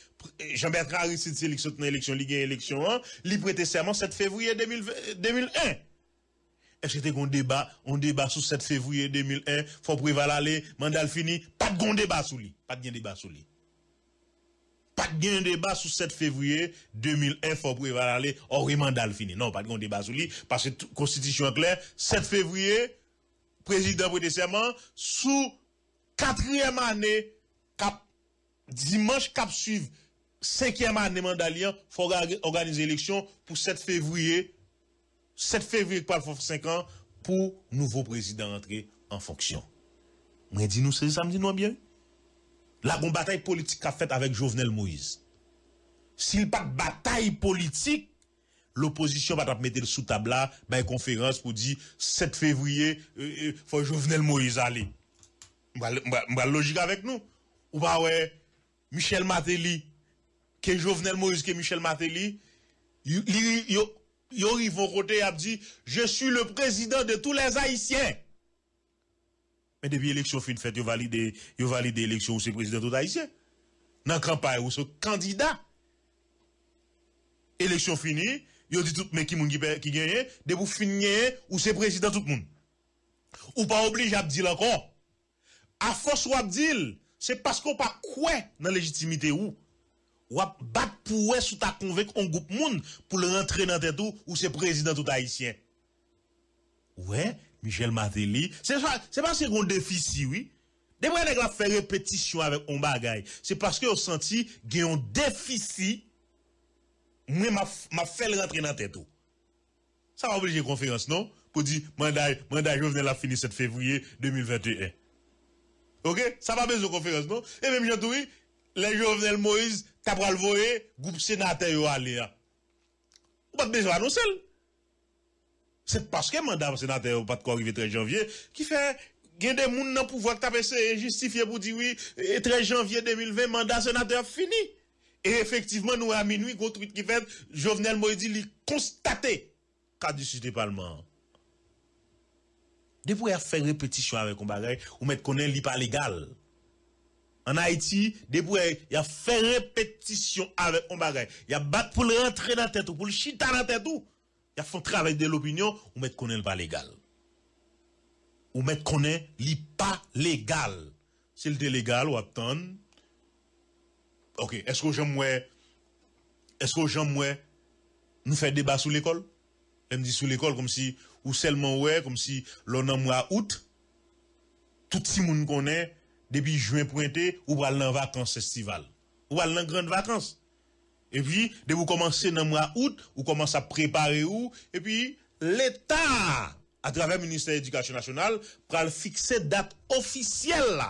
Jean-Bertrand Aristide c'est l'élection, l'élection, l'élection, il hein. prêté serment 7 février 2001. Euh, Est-ce que tu un débat, un débat sur 7 février 2001, faut préval aller, mandat fini, pas de débat sur lui, pas de débat sur lui pas de débat sur 7 février 2001, faut prévoir aller au mandat fini. Non, pas de débat sur lui, parce que la constitution est claire, 7 février, président pour serment, sous quatrième année, cap, dimanche cap suivre, cinquième année il faut organiser l'élection pour 7 février, 7 février, pour 5 ans, pour nouveau président entrer en fonction. Mais dis-nous, c'est samedi, nous bien. La bataille politique qu'a faite avec Jovenel Moïse. S'il n'y a pas de bataille politique, l'opposition va mettre sous table là, une conférence pour dire 7 février, il faut faut Jovenel Moïse aller. va logique avec nous. Ou pas ouais, Michel Matéli, que Jovenel Moïse, que Michel Matéli, ils vont côté a dit, je suis le président de tous les Haïtiens. Mais depuis l'élection fin vous ils l'élection où c'est président tout haïtien. Dans la campagne où c'est candidat. Élection finie, vous dit tout mais qui qui gagne, de vous finir où c'est président tout le monde. Ou pas obligé à dire encore. À force ou à c'est parce qu'on pas quoi dans la légitimité ou. Ou à battre pour sous ta convaincre un groupe monde pour rentrer dans tête ou c'est président tout haïtien. Ouais, Michel Matéli. C'est parce qu'on déficit, oui. Des fois, a fait répétition avec un bagay. C'est parce qu'on sentit senti qu'il y a un déficit. Moi, m'a fait rentrer dans la tête. Oh. Ça obliger obligé conférence, non? Pour dire, mandat, mandat, je venais la finir 7 février 2021. Ok? Ça va besoin de conférence, non? Et même, j'ai dit, les jeunes, Moïse, t'as pas le voyer, groupe sénateur, aller. Hein. Ou pas besoin d'annoncer. C'est parce que mandat sénateur pas de le 13 janvier qui fait que des gens dans le pouvoir qui justifier pour dire oui, 13 janvier 2020, mandat sénateur fini. Et effectivement, nous, à minuit, gros tweet qui fait, Jovenel Moïse a constaté caducité parlement. a fait répétition avec un bagage, ou mettre connait li pas légal. En Haïti, depuis il a fait répétition avec un bagage. Il a battu pour le rentrer dans la tête ou pour le chita dans la tête ou y a fait travail de l'opinion, ou mettre qu'on le pas légal. Ou mettre qu'on n'est pas légal. C'est le légal, ou attendre. Ok, est-ce que j'aime est-ce que nous faire débat sur l'école? Elle me dit sur l'école comme si, ou seulement ouais, comme si l'on en mois août, tout si monde connaît, depuis juin pointé, ou va en vacances estivales. Ou va en grande vacances. Et puis, dès vous commencer dans le mois août, vous commencez à préparer où, et puis, l'État, à travers le ministère de l'Éducation nationale, va fixer date officielle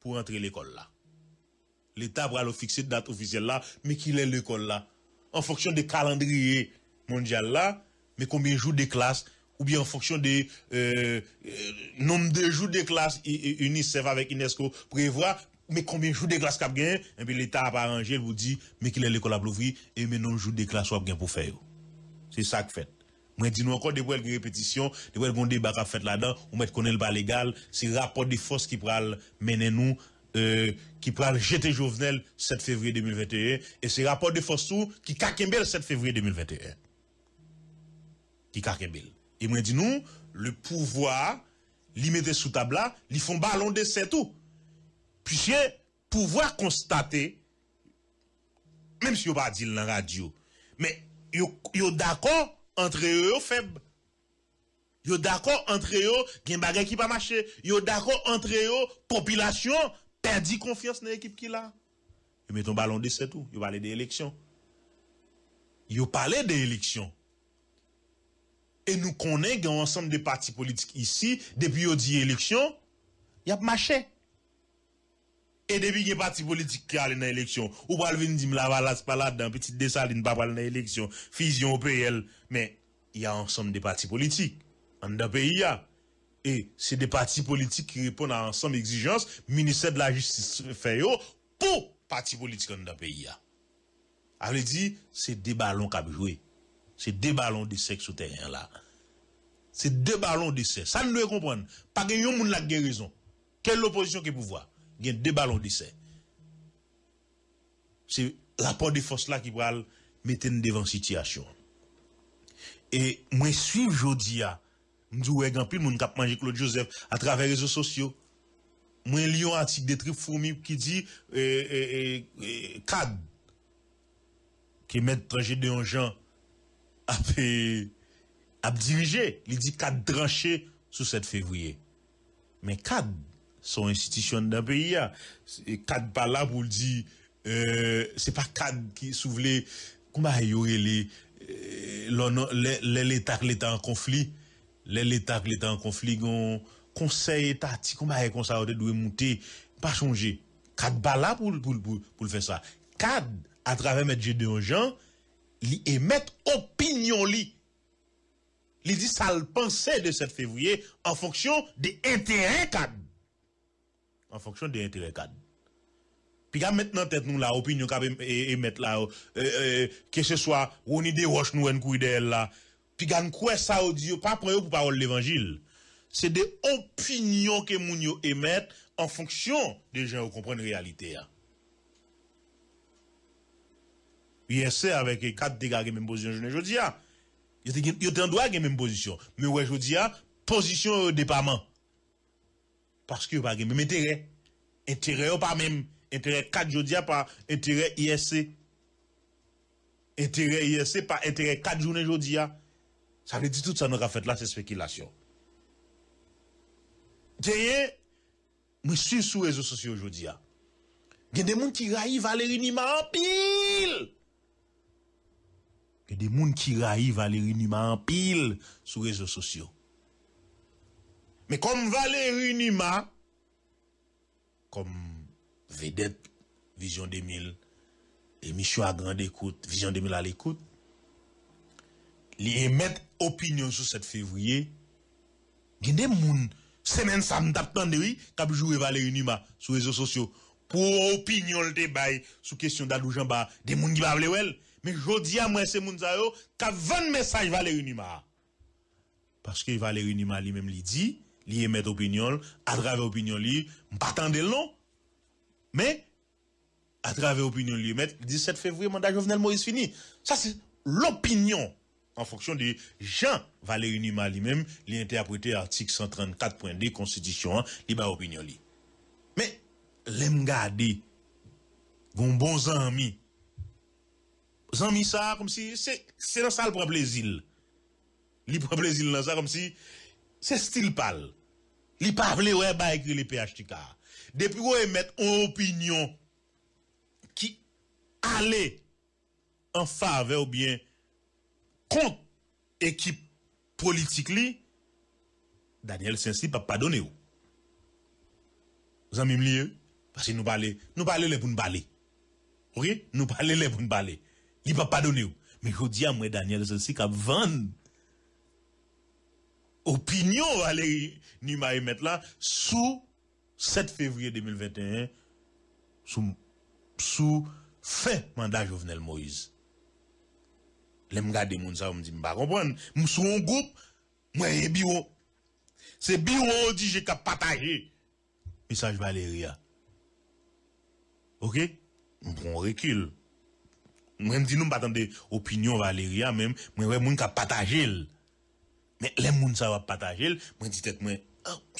pour entrer l'école là. L'État va fixer date officielle là, mais qu'il est l'école là. En fonction des calendriers mondial là, mais combien de jours de classe, ou bien en fonction du euh, euh, nombre de jours de classe UNICEF avec UNESCO prévoit, Mè konmè joute de glas kap gen, mè bè l'Etat ap aranje, mè ki lè l'ekol ap louvri, mè nou joute de glas wap gen pou fè yo. Se sak fèt. Mwen di nou ankon de wèl grepetisyon, de wèl gonde bak ap fèt la dan, mwen konel ba legal, se rapot de fòs ki pral menen nou, ki pral jete jovenel 7 fevri 2021, e se rapot de fòs tou ki kakembel 7 fevri 2021. Ki kakembel. E mwen di nou, le pouvoi li mè de sou tabla, li fon ba londe setou. Puisque, pouvoir constater, même si vous pas dit dans la radio, mais êtes d'accord entre eux faible. êtes d'accord entre eux, gen bagay qui pas marché. êtes d'accord entre eux, population perdit confiance dans l'équipe qui là. Vous mettez un ballon de c'est tout. vous parlez des élections. Yo parle des élections. Et nous connaissons l'ensemble ensemble des partis politiques ici, depuis yo dit élection, y a marché. E depi nye pati politik ki alen na eleksyon, ou pal ven di m la valat pala dan, peti desaline pa palen na eleksyon, fizyon pey el, men, y a ansom de pati politik, an da pey ya. E, se de pati politik ki repon an ansom exijans, miniseb la justis feyo, pou pati politik an da pey ya. A le di, se de balon kab jwe, se de balon de seks ou teryen la. Se de balon de seks, sa nou e kompon, pa gen yon moun la gen rezon, ke l'oposisyon ke pou vwa. Il y a deux ballons d'essai. C'est rapport de force là qui va mettre devant situation. Et moi, suis aujourd'hui, je dis, je pile, manger Claude Joseph à travers les réseaux sociaux. Moi, lis un article de Trip Fourmi qui dit, eh, eh, eh, CAD, qui met à de Jean, à diriger. Il dit CAD tranché sous 7 février. Mais CAD, son institisyon nan peyi ya. Kad bala pou li di, se pa kad ki souvle, kouma yoye li, le letak letak an konflik, le letak letak an konflik, konseye ta ti, kouma yoye konsa wote dwe mouti, pa chonje. Kad bala pou li fe sa. Kad, a travèm etje de an jan, li emet opinyon li. Li di sa l'pense de 7 fevriye, an fonksyon de enteren kad. en fonction des intérêts cadres. Puis quand maintenant tête nous là, opinion peut émettre là, euh, euh, que ce soit Ronnie roches, nous en coup de là, puis quand quoi ça Dieu, pas pour pour parole l'évangile. C'est des opinions que moun émettons en fonction des gens qui comprennent la réalité. ça hein. avec quatre dégâts même position je ne dis hein. il a en droit même position mais ouais je dis hein, position euh, département parce que vous n'avez pas intérêt. Intérêt oh, pas même. Intérêt 4 jours par intérêt ISC. Intérêt ISC par intérêt 4 jours aujourd'hui. Ça veut dire tout ça nous a fait là, c'est spéculation. je suis sur les réseaux sociaux aujourd'hui. Ah. Il y a des gens qui raillent Valérie Nima en pile. Il y a des gens qui raillent Valérie Nima en pile sur les réseaux sociaux. Me kom Valery Nima Kom vedet Vision 2000 Emisyon a grand ekoute Vision 2000 al ekoute Li emet opinyon sou set fevriye Gende moun Semen sa mdap tan dewi Kabjou e Valery Nima sou rezo sosyo Po opinyon le debay Sou kesyon dadou jamba De moun ki bable wel Me jodi a mwen se moun zaro Kabvan mesaj Valery Nima Paske Valery Nima li men li di li émet opinion, à travers opinion li, le long. Mais, à travers opinion li émet, 17 février, mandat Jovenel Moïse fini. Ça, c'est l'opinion. En fonction de Jean-Valéry Nima lui-même, li interprété article 134.2 constitution, hein, li ba opinion li. Mais, l'aime garder, bon bon ami, zami ça, comme si, c'est dans ça le propre plaisir. Le propre plaisir dans ça, comme si, Se stil pal, li pavle ou e bayekri li pH ti ka. Depi ou e met an opinyon ki ale an fave ou bien kont ekip politik li, Daniel Sensi pa padone ou. Zan mim li e, pasi nou pale, nou pale le pou nou pale. Ou ki, nou pale le pou nou pale. Li pa padone ou. Me kou diya mwen Daniel Sensi ka vande. opinion Valérie nous allons mettre là sous 7 février 2021 sous fin mandat Jovenel Moïse. Les gardé moun ça on me dit pas comprendre, suis un groupe moi et bureau. C'est bureau dit j'ai qu'à partager message Valérie. OK Bon, recul. Moi me dit nous pas attendre opinion Valérie, même moi ouais qu'à partager men lè moun sa wap patajel, mwen ditèk mwen,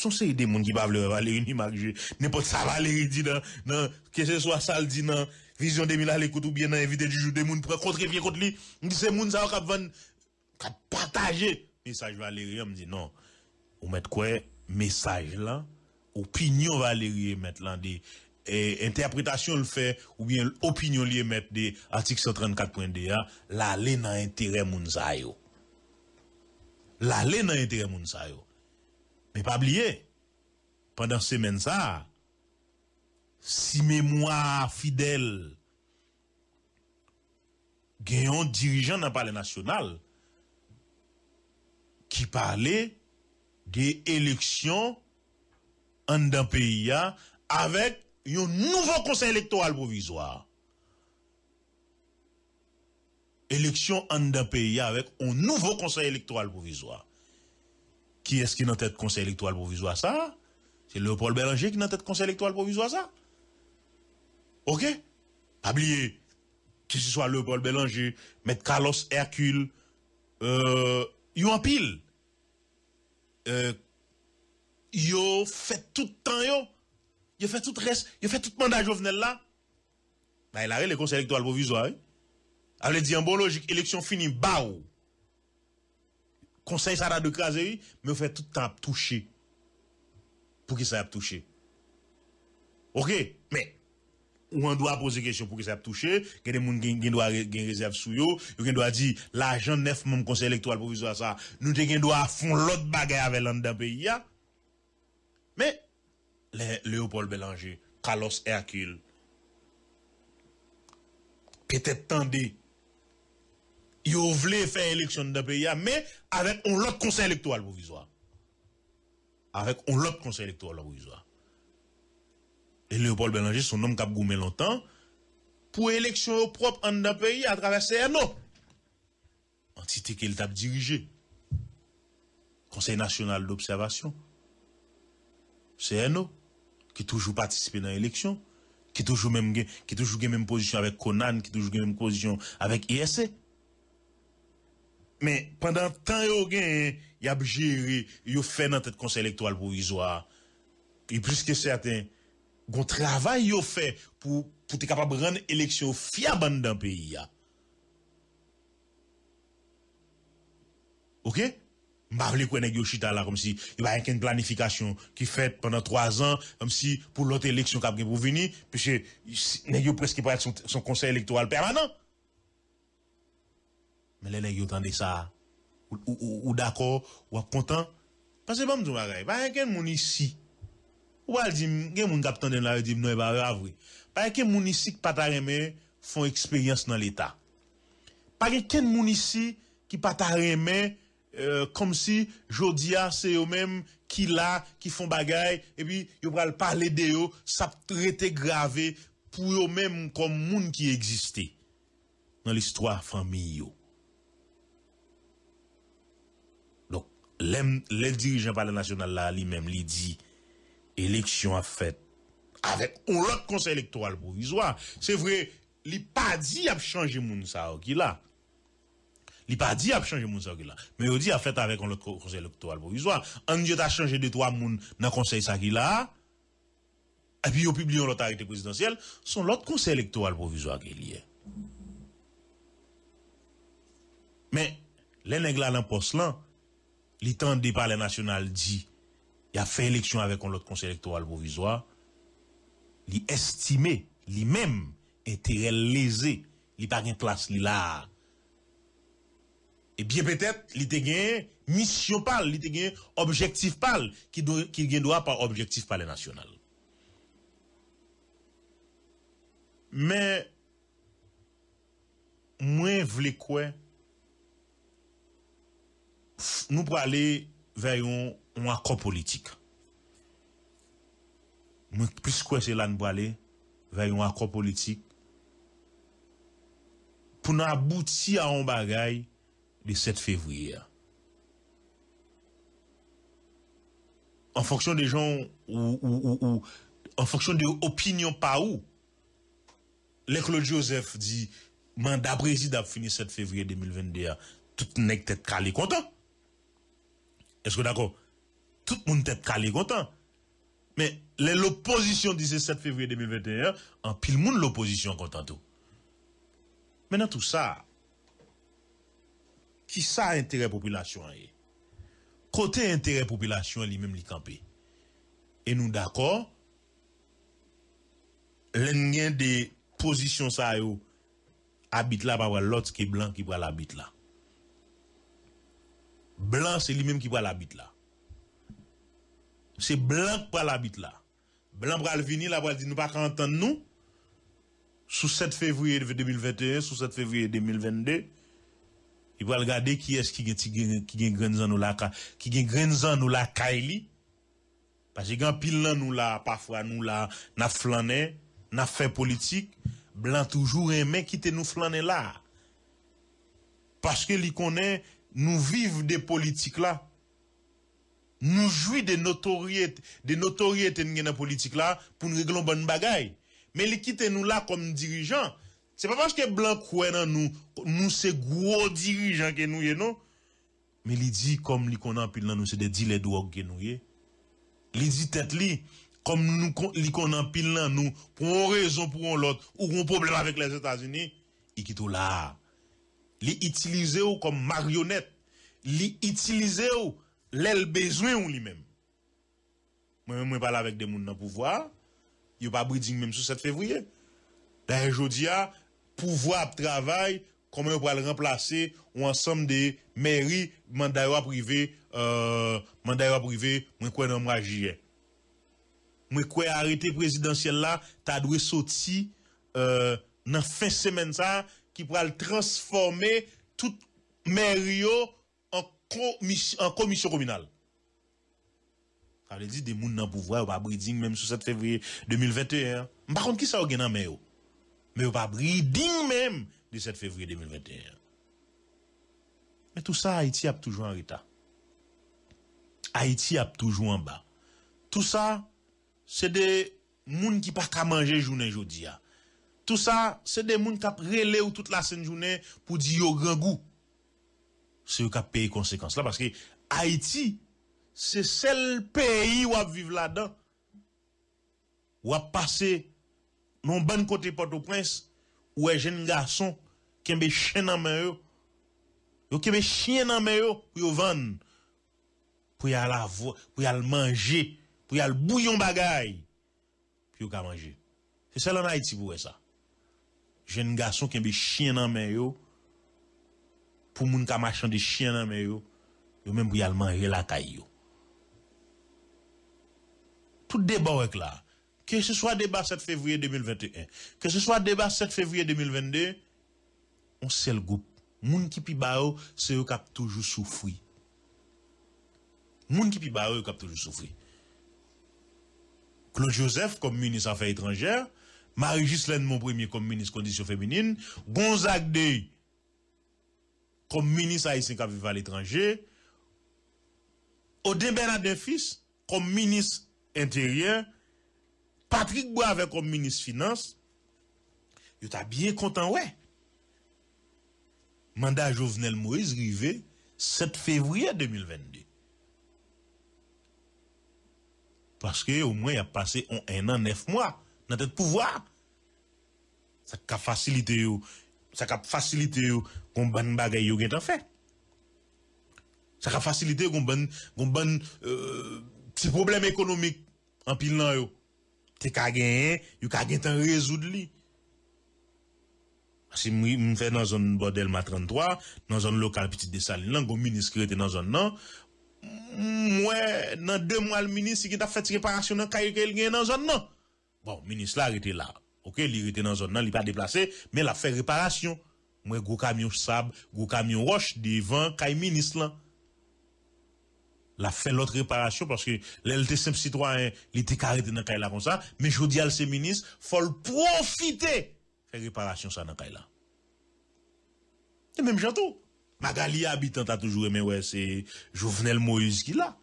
son se yi de moun ki pa vle valeri ni magje, ne pot sa valeri di nan, ke se swa sa l di nan, vizyon de mi la lekout ou bien nan evite di jou de moun, pou re kontre fye kont li, mwen dit se moun sa wap patajel, mesaj valeri, mwen dit nan, ou met kwe mesaj lan, opinyon valeri e met lan, de interpretasyon l fè, ou bien opinyon li e met de artik 134.2a, la lè nan entere moun zay yo, l'aller dans l'intérêt Mais pas oublier, pendant semaine semaines si mémoire fidèle, un dirigeant dans le palais national, qui parlait des élections en d'un pays avec un nouveau conseil électoral provisoire élection en d'un pays avec un nouveau conseil électoral provisoire. Qui est-ce qui est dans tête conseil électoral provisoire ça C'est Léopold Bélanger qui est dans tête conseil électoral provisoire ça Ok Pas oublier, que ce soit Léopold Bélanger, M. Carlos Hercule, euh, ils ont pile. Euh, fait tout le temps, Ils ont fait tout le reste, ils fait tout le mandat Jovenel là. Ben, il a le conseil électoral provisoire. Hein. Elle dit en bon logique, élection finie, bao. Conseil ça a de craser, mais fait tout le temps toucher. Pour qu'il ça a touché. Ok, mais on doit poser question pour que ça touché, a des gens qui doit sur réserve sous yo, qui doit dire l'agent neuf mon conseil électoral provisoire ça, nous devons doit l'autre bagaille avec l'un pays Mais Léopold Bélanger, Carlos Hercule, peut-être tendez ils voulaient faire élection dans le pays, mais avec un autre conseil électoral provisoire. Avec un autre conseil électoral provisoire. Et Léopold Bélanger, son homme qui a goûté longtemps, pour élection propre en pays à travers CNO. Entité qu'il a dirigée. Conseil national d'observation. CNO, qui toujours participé dans l'élection, qui toujours même, qui toujours même position avec Conan, qui toujours même position avec ESC. Mais pendant tant yo vous y a géré, yo fait dans tête conseil électoral provisoire. Et plus que certain, gon travail yo fait pour être capable de rendre élection fiable dans le pays. OK Je quoi nèg yo chita là comme si il y a une planification qui fait pendant trois ans comme si pour l'autre élection qui pour venir puisque nèg yo presque pas son conseil électoral permanent. Mais les nègres, tande ça. Ou, ou, ou, d'accord, ou content. Parce que, bon, je ne pas quelqu'un monde ici. Ou pas dire, quelqu'un monde qui attendait là, dit, non, pas avoué. Pas quelqu'un monde ici qui pas font expérience dans l'État. Pas quelqu'un monde ici qui pas t'a mais euh, comme si Jodia c'est eux-mêmes qui là qui font bagaille et puis ils vont parler de eux ça été gravé pour eux-mêmes comme monde qui existait dans l'histoire famille Lè dirijen pale nasyonal la li mèm li di eleksyon a fèt avèk ou lòt konsey elektoral pou vizwa. Se vre, li pa di ap chanje moun sa o ki la. Li pa di ap chanje moun sa o ki la. Mè ou di a fèt avèk ou lòt konsey elektoral pou vizwa. An dje ta chanje de twa moun nan konsey sa ki la api yo publion lòt arite prezidentsel son lòt konsey elektoral pou vizwa ki li e. Mè, lè neg la nan pos lan temps par le national dit il a fait élection avec un conseil électoral provisoire il estimé lui-même intérêt lésé il pas une place là et bien peut-être il a gagné mission parle il te gagné objectif parle qui qui doit, doit par objectif par le national mais Moi je voulais quoi nous pour aller vers un, accord politique. Moi, c'est là, nous pour aller vers un accord politique pour nous aboutir à un bagage le 7 février. En fonction des gens ou, en fonction de opinions par où, Claude Joseph dit mandat président fini 7 février 2021. Tout n'est tête calé content. Est-ce que d'accord Tout le monde est calé content. Mais l'opposition du 17 février 2021, en pile monde l'opposition content Maintenant tout ça, qui ça intérêt population hein? Côté intérêt population lui-même li camper. Et nous d'accord, l'un des positions ça habite là l'autre qui est blanc qui va l'habiter là blanc, c'est lui-même qui prend l'habit là. C'est blanc qui prend l'habit là. Blanc va venir là, va dire, nous pas entendre nous. Sous 7 février 2021, sous 7 février 2022, il va regarder qui est-ce qui gagne qui gagne ou nous la qui gagne grain nous la Kylie parce que grand pile nous là parfois nous là n'a flané n'a fait politique blanc toujours aimé quitter nous flaner là parce que lui connaît nous vivons des politiques là. Nous jouons des notoriétés, des notoriétés dans la politique là pour nous régler bonne bagaille. Mais ils quitter nous là comme dirigeants, c'est pas parce que blanc croit dans nous, nous c'est gros dirigeants que nous non. Mais il dit comme li qu'on pile dans nous c'est des dealers drogue que nous Il dit tête li comme nous li qu'on pile dans nous pour une raison pour l'autre ou un problème avec les États-Unis, il quitte là. li itilize ou kom maryonet, li itilize ou lèl bezwe ou li mèm. Mwen mwen pala vek de moun nan pouvoi, yo pa bridin mèm sou 7 fevriye. Da rejodi a, pouvoi ap travay, kon mwen mwen pala remplase ou ansam de mèri, mwen da ywa privé, mwen kwen nan mwajye. Mwen kwen arete prezidansyen la, ta dwe soti euh, nan fin semen sa, qui pourra le transformer tout mairie en, commission, en commission communale. Ça veut dire des gens dans le pouvoir, pas breeding même sur 7 février 2021. Par contre, qui ça a dans le Mais pas breeding même 7 février 2021. Mais tout ça, Haïti a toujours en retard. Haïti a toujours en bas. Tout ça, c'est des gens qui ne peuvent pas manger journée aujourd'hui. Tout ça, c'est des gens qui relé toute la semaine journée pour dire un grand goût. C'est eux qui les conséquences parce que Haïti, c'est le seul pays où vivre là-dedans. Où avez passé non bon côté Port-au-Prince où les jeunes garçons qui des chien en main yo. qui a chien en main pour les vendre pour y aller pour y aller manger, pour y aller bouillon bagaille pour vous manger. C'est seul en Haïti pour ça jeune garçon qui a des chien dans main yo pour moun ka marchand de chien dans main yo yo même pour manger la caille tout débat avec là que ce soit débat 7 février 2021 que ce soit débat 7 février 2022 on seul groupe moun qui pi ba yo c'est yo ont toujours souffrir moun qui pi ba yo toujours souffert. Claude Joseph comme ministre des affaires étrangères marie gislaine mon premier comme ministre condition féminine, Gonzague Dey, comme ministre haïtien qui à l'étranger, Odin Bernardin Fils, comme ministre intérieur, Patrick Boisvert comme ministre finance, yo ta bien content, ouais. Mandat Jovenel Moïse rivé 7 février 2022. Parce que au moins, il a passé un an, neuf mois. nan tèt pouvoar. Sa ka fasilite yo, sa ka fasilite yo, kon ban bagay yo gen tan fe. Sa ka fasilite yo, kon ban, kon ban, euh, ti problem ekonomik, an pil nan yo. Ti ka gen, yo ka gen tan rezoud li. Asi mwen fè nan zon bodel ma 33, nan zon lokal piti desal, nan goun minis krete nan zon nan, mwen nan dè mwal minis, ki ta fèt reparsyon nan kayo ke el gen nan zon nan. Bon, ministre a était là. OK, il était dans la zone, il n'est pas déplacé, mais il a fait réparation. Moi, gros camion sable, gros camion roche devant le ministre là. Il a fait l'autre réparation parce que l'LT simple citoyen, il était arrêté dans le là comme ça. Mais je dis à ce ministre, il faut profiter faire réparation ça dans le là. Et même tout. Magali habitant a toujours aimé, ouais, c'est Jovenel Moïse qui l'a.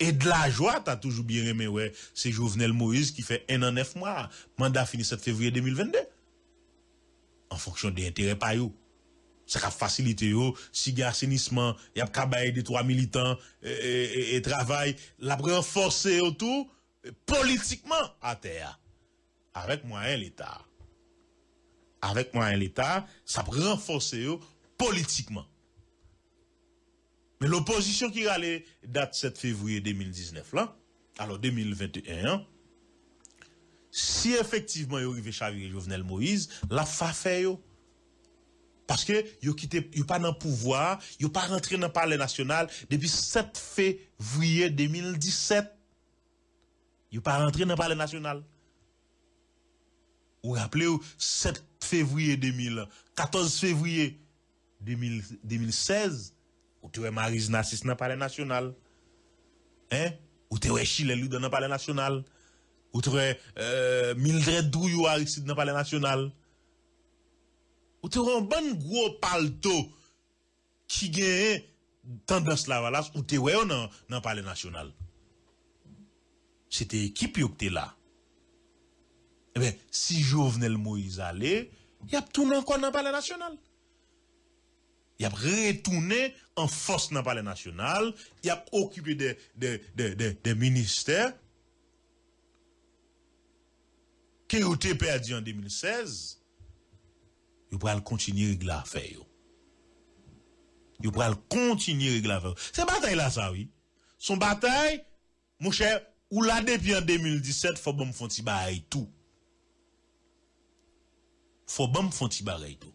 Et de la joie, tu as toujours bien aimé, ouais. C'est Jovenel Moïse qui fait un an neuf mois. Mandat fini 7 février 2022. En fonction des intérêts pas Ça va faciliter eux. sainissement il y a cabaye des trois militants, et, travail. La renforcer tout politiquement, à terre. Avec moyen hein, l'État. Avec moyen hein, l'État, ça renforce renforcer politiquement. Mais l'opposition qui râle date 7 février 2019 là, alors 2021, si effectivement y yves arrivé et Jovenel Moïse, la fa Parce que il n'y a pas dans pouvoir, a pas rentré dans le palais national depuis 7 février 2017. Il pas rentré dans le palais national. vous rappelez 7 février 2000, 14 février 2016 ou tu es Maris Nassis dans le palais national. Hein? Ou tu es Chile dans le palais national. Ou tu es euh, Mildred Douyou a dans le palais national. Ou tu es un bon gros palto qui gagne tendance la valasse ou tu es dans le palais national. C'était équipe qui est là. Eh bien, si Jovenel Moïse allait, il y a tout le monde dans le palais national il a retourné en force dans le palais national, il a occupé des, ministères qui ont été perdus en 2016. Il va continuer à régler l'affaire. Il va continuer à régler l'affaire. une bataille-là, ça, oui. Son bataille, mon cher, ou là depuis en 2017, il faut bon faire un tout. Il faut bon faire un tout.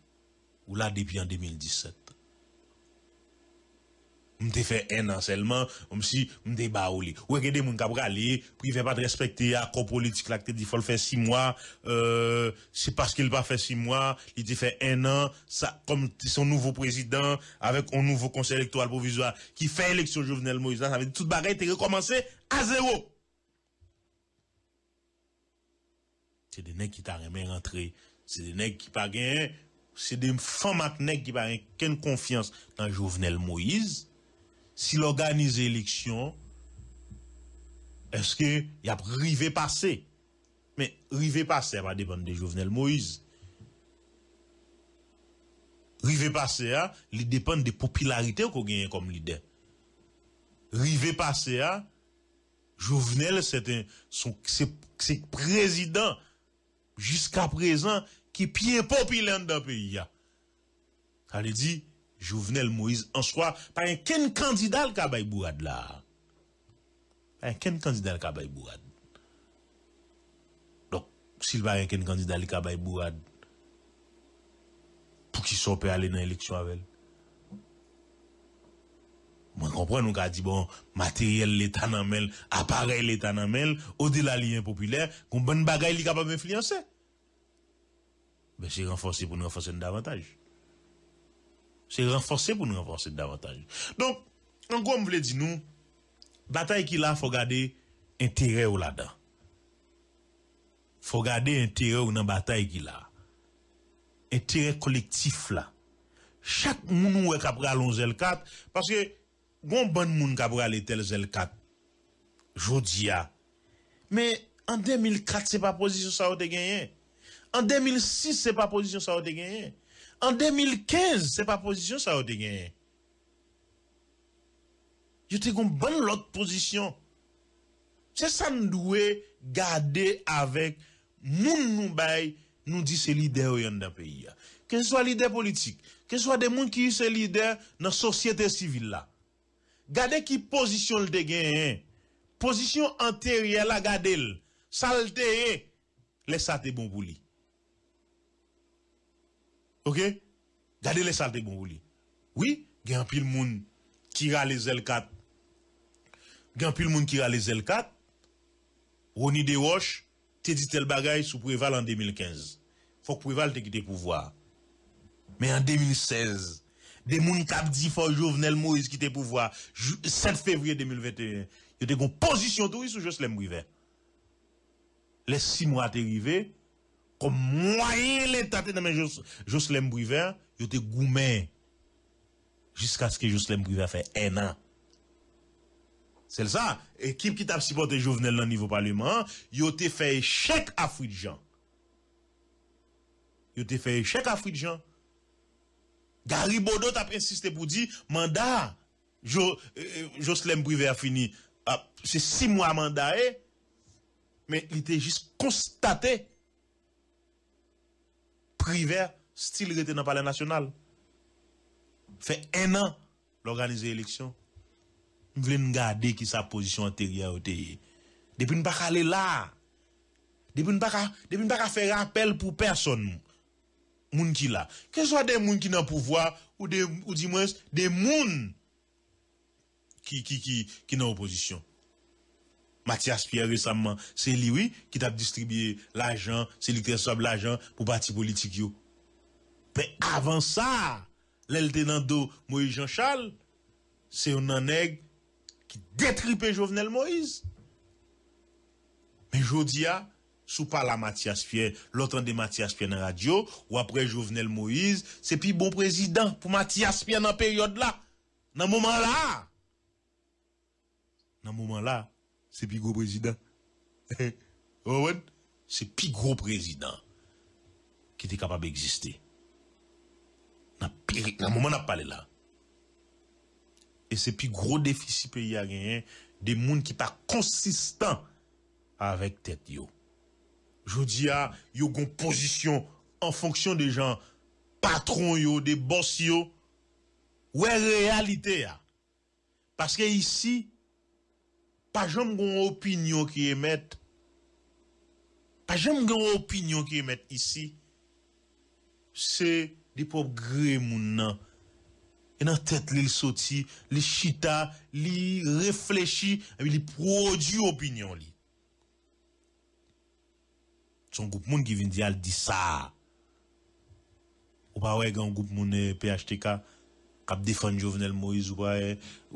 Ou là depuis en 2017. Mde fe en nan selman, msi mde ba ou li. Ou e gede moun kabra li, pou i ve pa de respekte akro politik lakte di fol fe si mwa, euh, se paske il pa fe si mwa, li di fe en nan, sa kom son nouvo prezident, avèk on nouvo konser elektoral provizwa, ki fe eleksyon Jouvenel Moïse, sa ve di tout bagay te rekomansè a zéro. Se de nek ki ta remen rentre, se de nek ki pa gen, se de mfan matnek ki pa gen ken konfians nan Jouvenel Moïse, s'il organise l'élection, est-ce qu'il y a privé passé Mais rivé passé, va dépendre de Jovenel Moïse. Rivé passé, hein, il dépend de la popularité qu'on gagne comme leader. Rivé passé, hein, Jovenel, c'est le président, jusqu'à présent, qui est populaire dans le pays. Hein. Ça veut dire, Jouvenel Moïse en soi, pas un ken candidat le Il Bourad là. Pas un ken candidat le Kabay Donc, s'il pas un ken candidat le Kabay Bourad, pour qu'il soit pas aller dans l'élection avec moi, je comprends, nous, dit, bon, matériel, l'État n'en appareil, l'État au-delà, lien populaire, qu'on bonne bagaille, qui a capable d'influencer. Mais ben, c'est renforcé pour nous renforcer davantage. C'est renforcer pour nous renforcer davantage. Donc, en gros, on le dire nous, bataille qu'il a, faut garder intérêt ou là-dedans. Faut garder intérêt ou dans bataille qu'il a. Intérêt collectif là. Chaque monde qui a pris on 4 parce que, bon bon a capable tel ZL4. Jodia. Mais, en 2004, ce n'est pas position ça a été gagné. En 2006, ce n'est pas position ça a été gagné. En 2015, ce n'est pas position ça a gagné. Vous te une bonne autre position. C'est ça que nous devons garder avec moun nous bay nous dit c'est leader dans le pays. Que ce soit leader politique, que ce soit des gens qui sont leaders dans la société civile là. Gardez qui position le La hein. Position antérieure la gardez. Saleté, hein. laissez ça bon pour lui. OK Gardez les saletés bon lui. Oui, il y a un pile monde qui a les L4. Il y a un pile monde qui a les L4. Ronnie Desroches te dit tel bagaille sous Préval en 2015. Faut que Préval te quitte le pouvoir. Mais en 2016, des gens qui ont dit faut Jovenel Moïse quitte le pouvoir 7 février 2021. Il y a une position touriste juste Jocelyn Brivet. Les six mois arrivés, mwaye lè tate nan men Jocelyne Bouvier, yote goumen jiska skè Jocelyne Bouvier fè enan. Sè lè sa, ekip ki tap si pote jovenel nan nivou paléman, yote fè echèk a fwi djan. Yote fè echèk a fwi djan. Garibodo tap insistè pou di, manda, e, e, Jocelyne Bouvier a fini. Ah, se si mwa manda e, men yote jis konstate, privé, style de dans le national. Fait un an, l'organiser l'élection. Je voulais garder qui sa position antérieure Depuis ne pas aller là. Depuis nous ne pas faire appel pour personne. Moun qui là. Que ce soit des gens qui n'ont pouvoir ou des, ou du moins des gens qui, qui, qui, qui opposition. Mathias Pierre resamman, se liwi ki tap distribye l'ajan, se li tre sobe l'ajan pou bati politik yo. Pe avan sa, lèl te nan do Moïse Jean Charles, se yon nan neg ki detripe Jovenel Moïse. Men jodi ya, sou pala Mathias Pierre, lotan de Mathias Pierre nan radio, ou apre Jovenel Moïse, se pi bon prezident pou Mathias Pierre nan peryode la. Nan mouman la, nan mouman la. c'est plus gros président. Oh, c'est plus gros président qui était capable d'exister. Dans le moment où on a là. Et c'est plus gros déficit pays a rien, des monde qui pas consistants... avec tête yo. Je dis à yo une position en fonction des gens patron yo, des boss yo. Ouais réalité Parce que ici pa jom gwen opinyon ki emet, pa jom gwen opinyon ki emet isi, se li pop gre moun nan, e nan tet li l soti, li shita, li refleshi, e mi li produ opinyon li. Son goun moun ki vin di al di sa, ou pa wey gen goun moun e eh, PHTK, kap defan jovenel Moïse, ou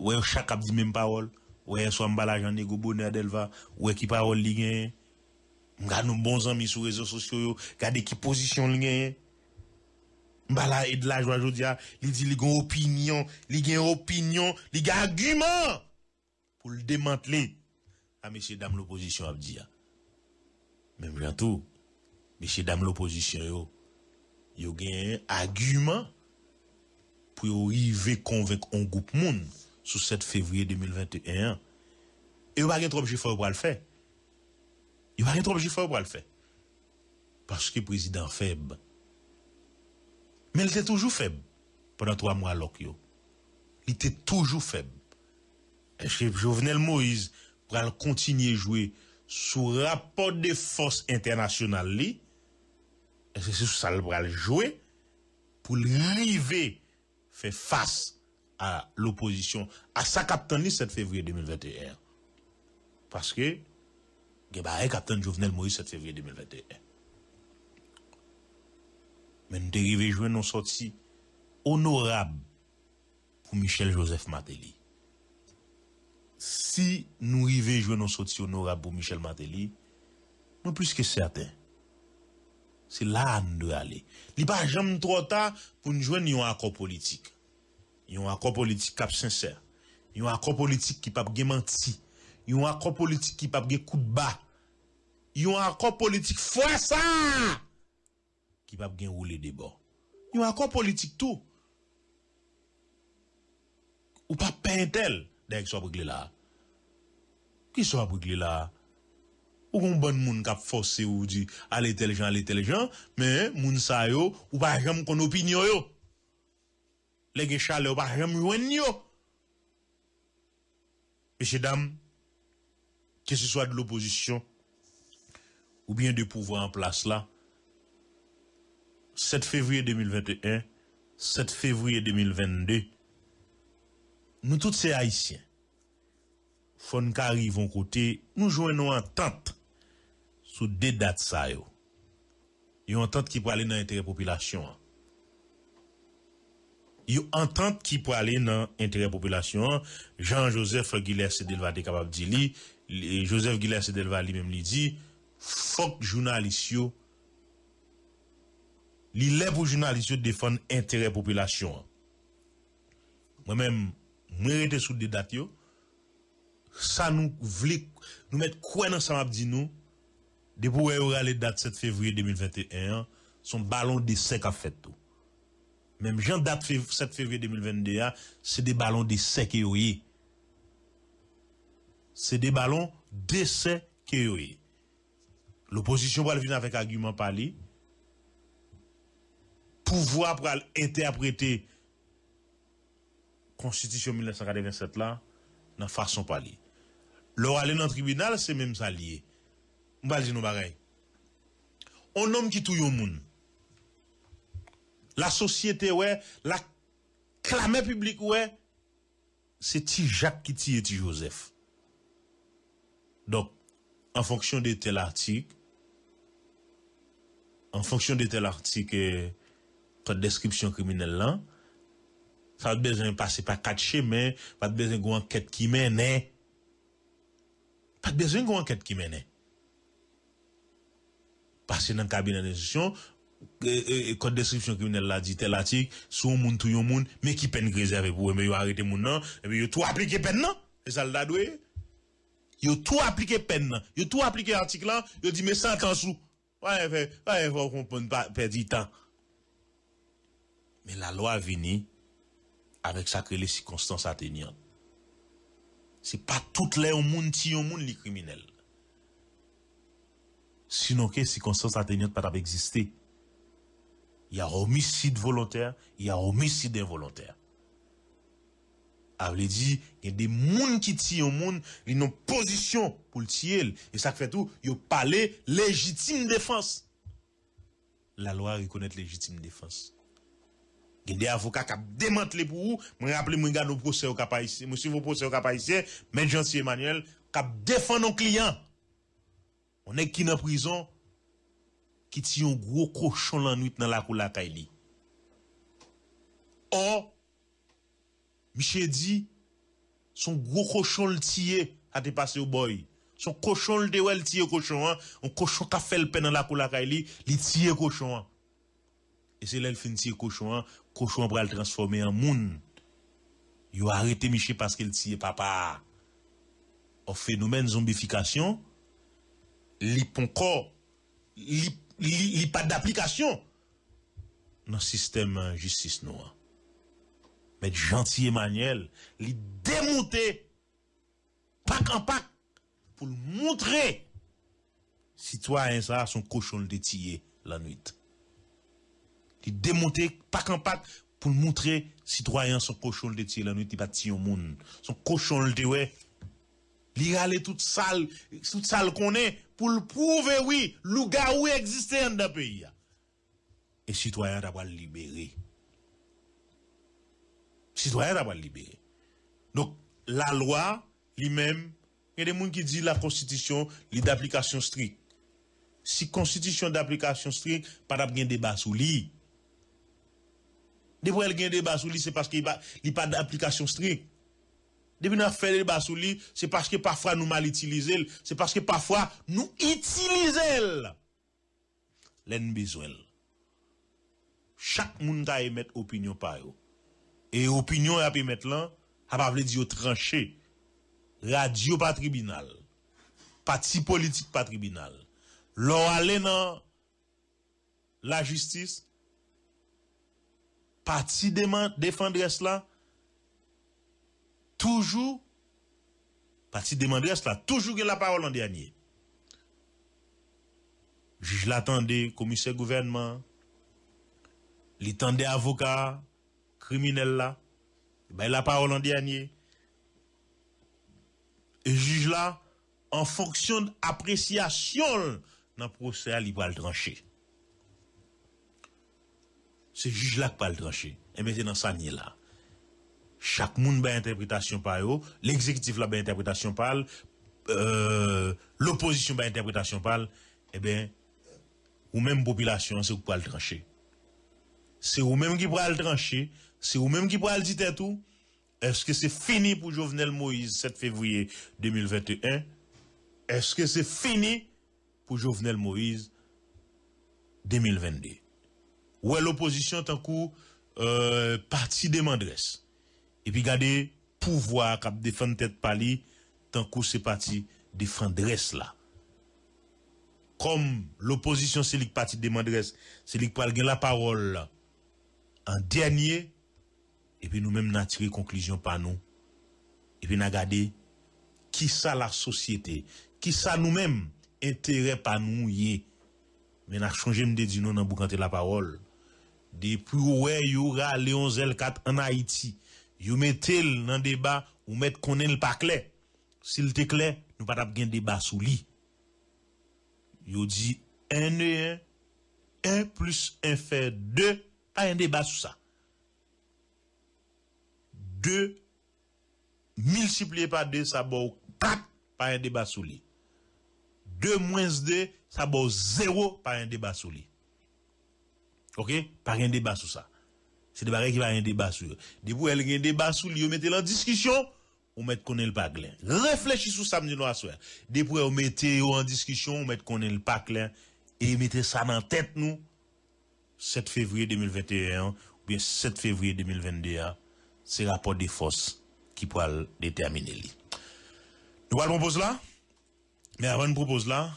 wey chak kap di menm parol, ouais soit m'balage j'en ai bonheur d'elva ouais qui parole li gagne m'ga nous bons amis sur réseaux sociaux yo garder qui position li gagne m'bala et de la joie jodia ah, li dit li gon opinion li gagne opinion li argument pour le démanteler à ah, messieurs dames l'opposition abdia ah. mais bientôt messieurs dames l'opposition yo yo gagne argument pour arriver convaincre un groupe monde sous 7 février 2021. Et il n'y a pas trop de pour le faire. Il n'y a pas trop de pour le faire. Parce que le président faible. Mais il était toujours faible pendant trois mois à Il était toujours faible. Et chef Jovenel Moïse Pour continuer à jouer sous rapport de force internationale, Et c'est ça qu'il va jouer pour l'arriver, faire face à l'opposition à sa captainie 7 février 2021. Parce que, un captain Jovenel Moïse 7 février 2021. Mais nous devons jouer nos sorties honorables pour Michel Joseph Matéli. Si nous arrivons jouer nos sorties honorables pour Michel Matéli, nous plus que certains. C'est là que nous devons aller. Il n'est pas jamais trop tard pour nous jouer un accord politique. Yon akor politik kap sincer. Yon akor politik ki pap gen manti. Yon akor politik ki pap gen koutba. Yon akor politik fwa sa! Ki pap gen oule debo. Yon akor politik tou. Ou pap pentel denk sou ap wik li la. Ki sou ap wik li la? Ou kon bon moun kap fwose ou di al eteljan, al eteljan, men moun sa yo ou pa jem kon opinyo yo. les gens que ce soit de l'opposition ou bien de pouvoir en place là, 7 février 2021, 7 février 2022, nous tous ces Haïtiens, nous arrivons côté, nous joignons entente sous des dates ça yo. Une entente qui peut aller dans l'intérêt population. Hein. yo entente ki pou ale nan intere popolasyon, Jean-Joseph Guilherme Sedelva de Kababdi li, Joseph Guilherme Sedelva li mem li di, fok jounalisyon, li le pou jounalisyon defon intere popolasyon. Mwen men, mwen rete sou de dat yo, sa nou vle, nou met kwen an Samabdi nou, de pou we yo ale dat 7 fevri 2021, son balon de sek afet yo. Même j'en date 7 février 2022, hein, c'est des ballons sec et oui C'est des ballons sec et oui L'opposition va venir avec argument parlé. Pouvoir pour interpréter Constitution 1987 là, dans façon parler. Le aller dans le tribunal, c'est même ça lié. On va dire nos On nomme qui touille au monde la société, ouais, la clame publique, ouais, c'est ti Jacques qui tire ti Joseph. Donc, en fonction de tel article, en fonction de tel article, code description criminelle là, ça a besoin de passer par quatre chemins, pas besoin d'une enquête qui mène. Hein. Pas besoin d'une enquête qui mène. Hein. Passer dans le cabinet d'instruction, euh, code description criminel là dit tel article sous monde, tout un monde, mais qui peine réservé pour mais yo arrêté mon et puis il tout appliqué peine non et ça l'a doué il tout appliqué peine ont tout appliqué article là il dit mais ça, ans sous ouais fait ouais faut comprendre pas perdre du temps mais la loi vini avec ça les circonstances atteignantes c'est pas toutes les monde qui un monde, les criminels sinon que circonstances atteignantes pas d'exister exister il y a homicide volontaire, il y a homicide involontaire. Avle dit, il y a des monde qui tirent au monde, ils ont position pour le tirer. Et ça fait tout, ils ont parlé légitime défense. La loi reconnaît légitime défense. Il y a des avocats qui ont démantelé pour vous. Je rappelle, je vous le procès au Cap-Haïtien. Monsieur, vos procès au Cap-Haïtien, M. Jean-Emmanuel, qui ont défendu nos clients. On est qui dans prison, qui tient un gros cochon la nuit dans la cour la Kaili. Or, Michel dit, son gros cochon le tient. a dépassé au boy. Son cochon le tient le cochon, un cochon qui a fait le pain dans la cour la Kaili, il le cochon. Et c'est là le fin cochon, Le cochon pour le transformer en moun. Yo arrêté Michel parce qu'il tient. papa. Au phénomène zombification, prend l'hyponcor, n'y a pas d'application dans le système euh, justice noir. Mais gentil Emmanuel, il démonté pas en pas, pour montrer citoyens ça son cochon de tirer la nuit. il démonté pas en pas, pour montrer citoyens son cochon de tirer la nuit, il pas au monde. Son cochon de ouais il rale toute salle, tout salle qu'on est pour le prouver, oui, l'ougaou existe dans le pays. Et citoyen doit libérer. Citoyen doit libérer. Donc, la loi, lui-même, il y a des gens qui disent la constitution, est d'application stricte. Si constitution d'application stricte, pas d'abri débat sur lui. pour elle débat sur lui, c'est parce qu'il n'y a pas d'application stricte. Depuis nous fait les bas c'est parce que parfois nous mal utilisons, c'est parce que parfois nous utilisons l'en besoin. Chaque monde a émettre opinion par Et opinion a émettre là, a pas dire tranché. Radio pas tribunal. Parti politique pas tribunal. L'on aller dans la justice, parti défendre cela, Toujours, parti demander cela, toujours la parole en dernier. Juge l'attendait, commissaire gouvernement, l'étendait avocat, criminel là, eh ben, a la parole en dernier. Et juge là, en fonction d'appréciation dans le procès, il va le trancher. C'est juge là qui va le trancher. Et eh maintenant, ça là. Chaque monde a ben interprétation par eux, l'exécutif là a ben interprétation par euh, l'opposition a ben interprétation par eh bien, ou même population, c'est vous pouvez le trancher. C'est vous-même qui pouvez le trancher, c'est vous-même qui pouvez le dire tout. Est-ce que c'est fini pour Jovenel Moïse 7 février 2021? Est-ce que c'est fini pour Jovenel Moïse 2022? Ou est l'opposition tant coup euh, parti des mandresses? Et puis regardez, pouvoir cap défendre tête pali, tant que c'est parti défendre là. Comme l'opposition c'est le parti demandresse, c'est lui qui la parole en dernier. Et puis nous-mêmes n'a tiré conclusion pas nous. Et puis n'a regardé qui ça la société, qui ça nous-mêmes intérêt pas nous y Mais n'a changé de dit non dans la parole. Depuis ouais y aura Léon 4 en Haïti Yo met tel nan deba ou met konen l pa kle. Si l te kle, nou pat ap gen deba sou li. Yo di 1 e 1, 1 plus 1 fè 2, pa gen deba sou sa. 2, multiplié pa 2, sa bo pap, pa gen deba sou li. 2 mwens 2, sa bo 0, pa gen deba sou li. Ok, pa gen deba sou sa. C'est des barrières qui va y un débat sur. Dès pour elle a un débat sur, ils mettez en discussion, on met qu'on est le pas clair. Réfléchis sur samedi noir soir. Dès on mettez en discussion, on met qu'on est le pas clair. Et mettez ça dans tête nous. 7 février 2021, ou bien 7 février 2022, c'est rapport des forces qui pourra déterminer Nous allons proposer là. Mais avant de proposer là,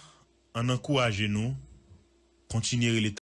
en encourage nous, continuer les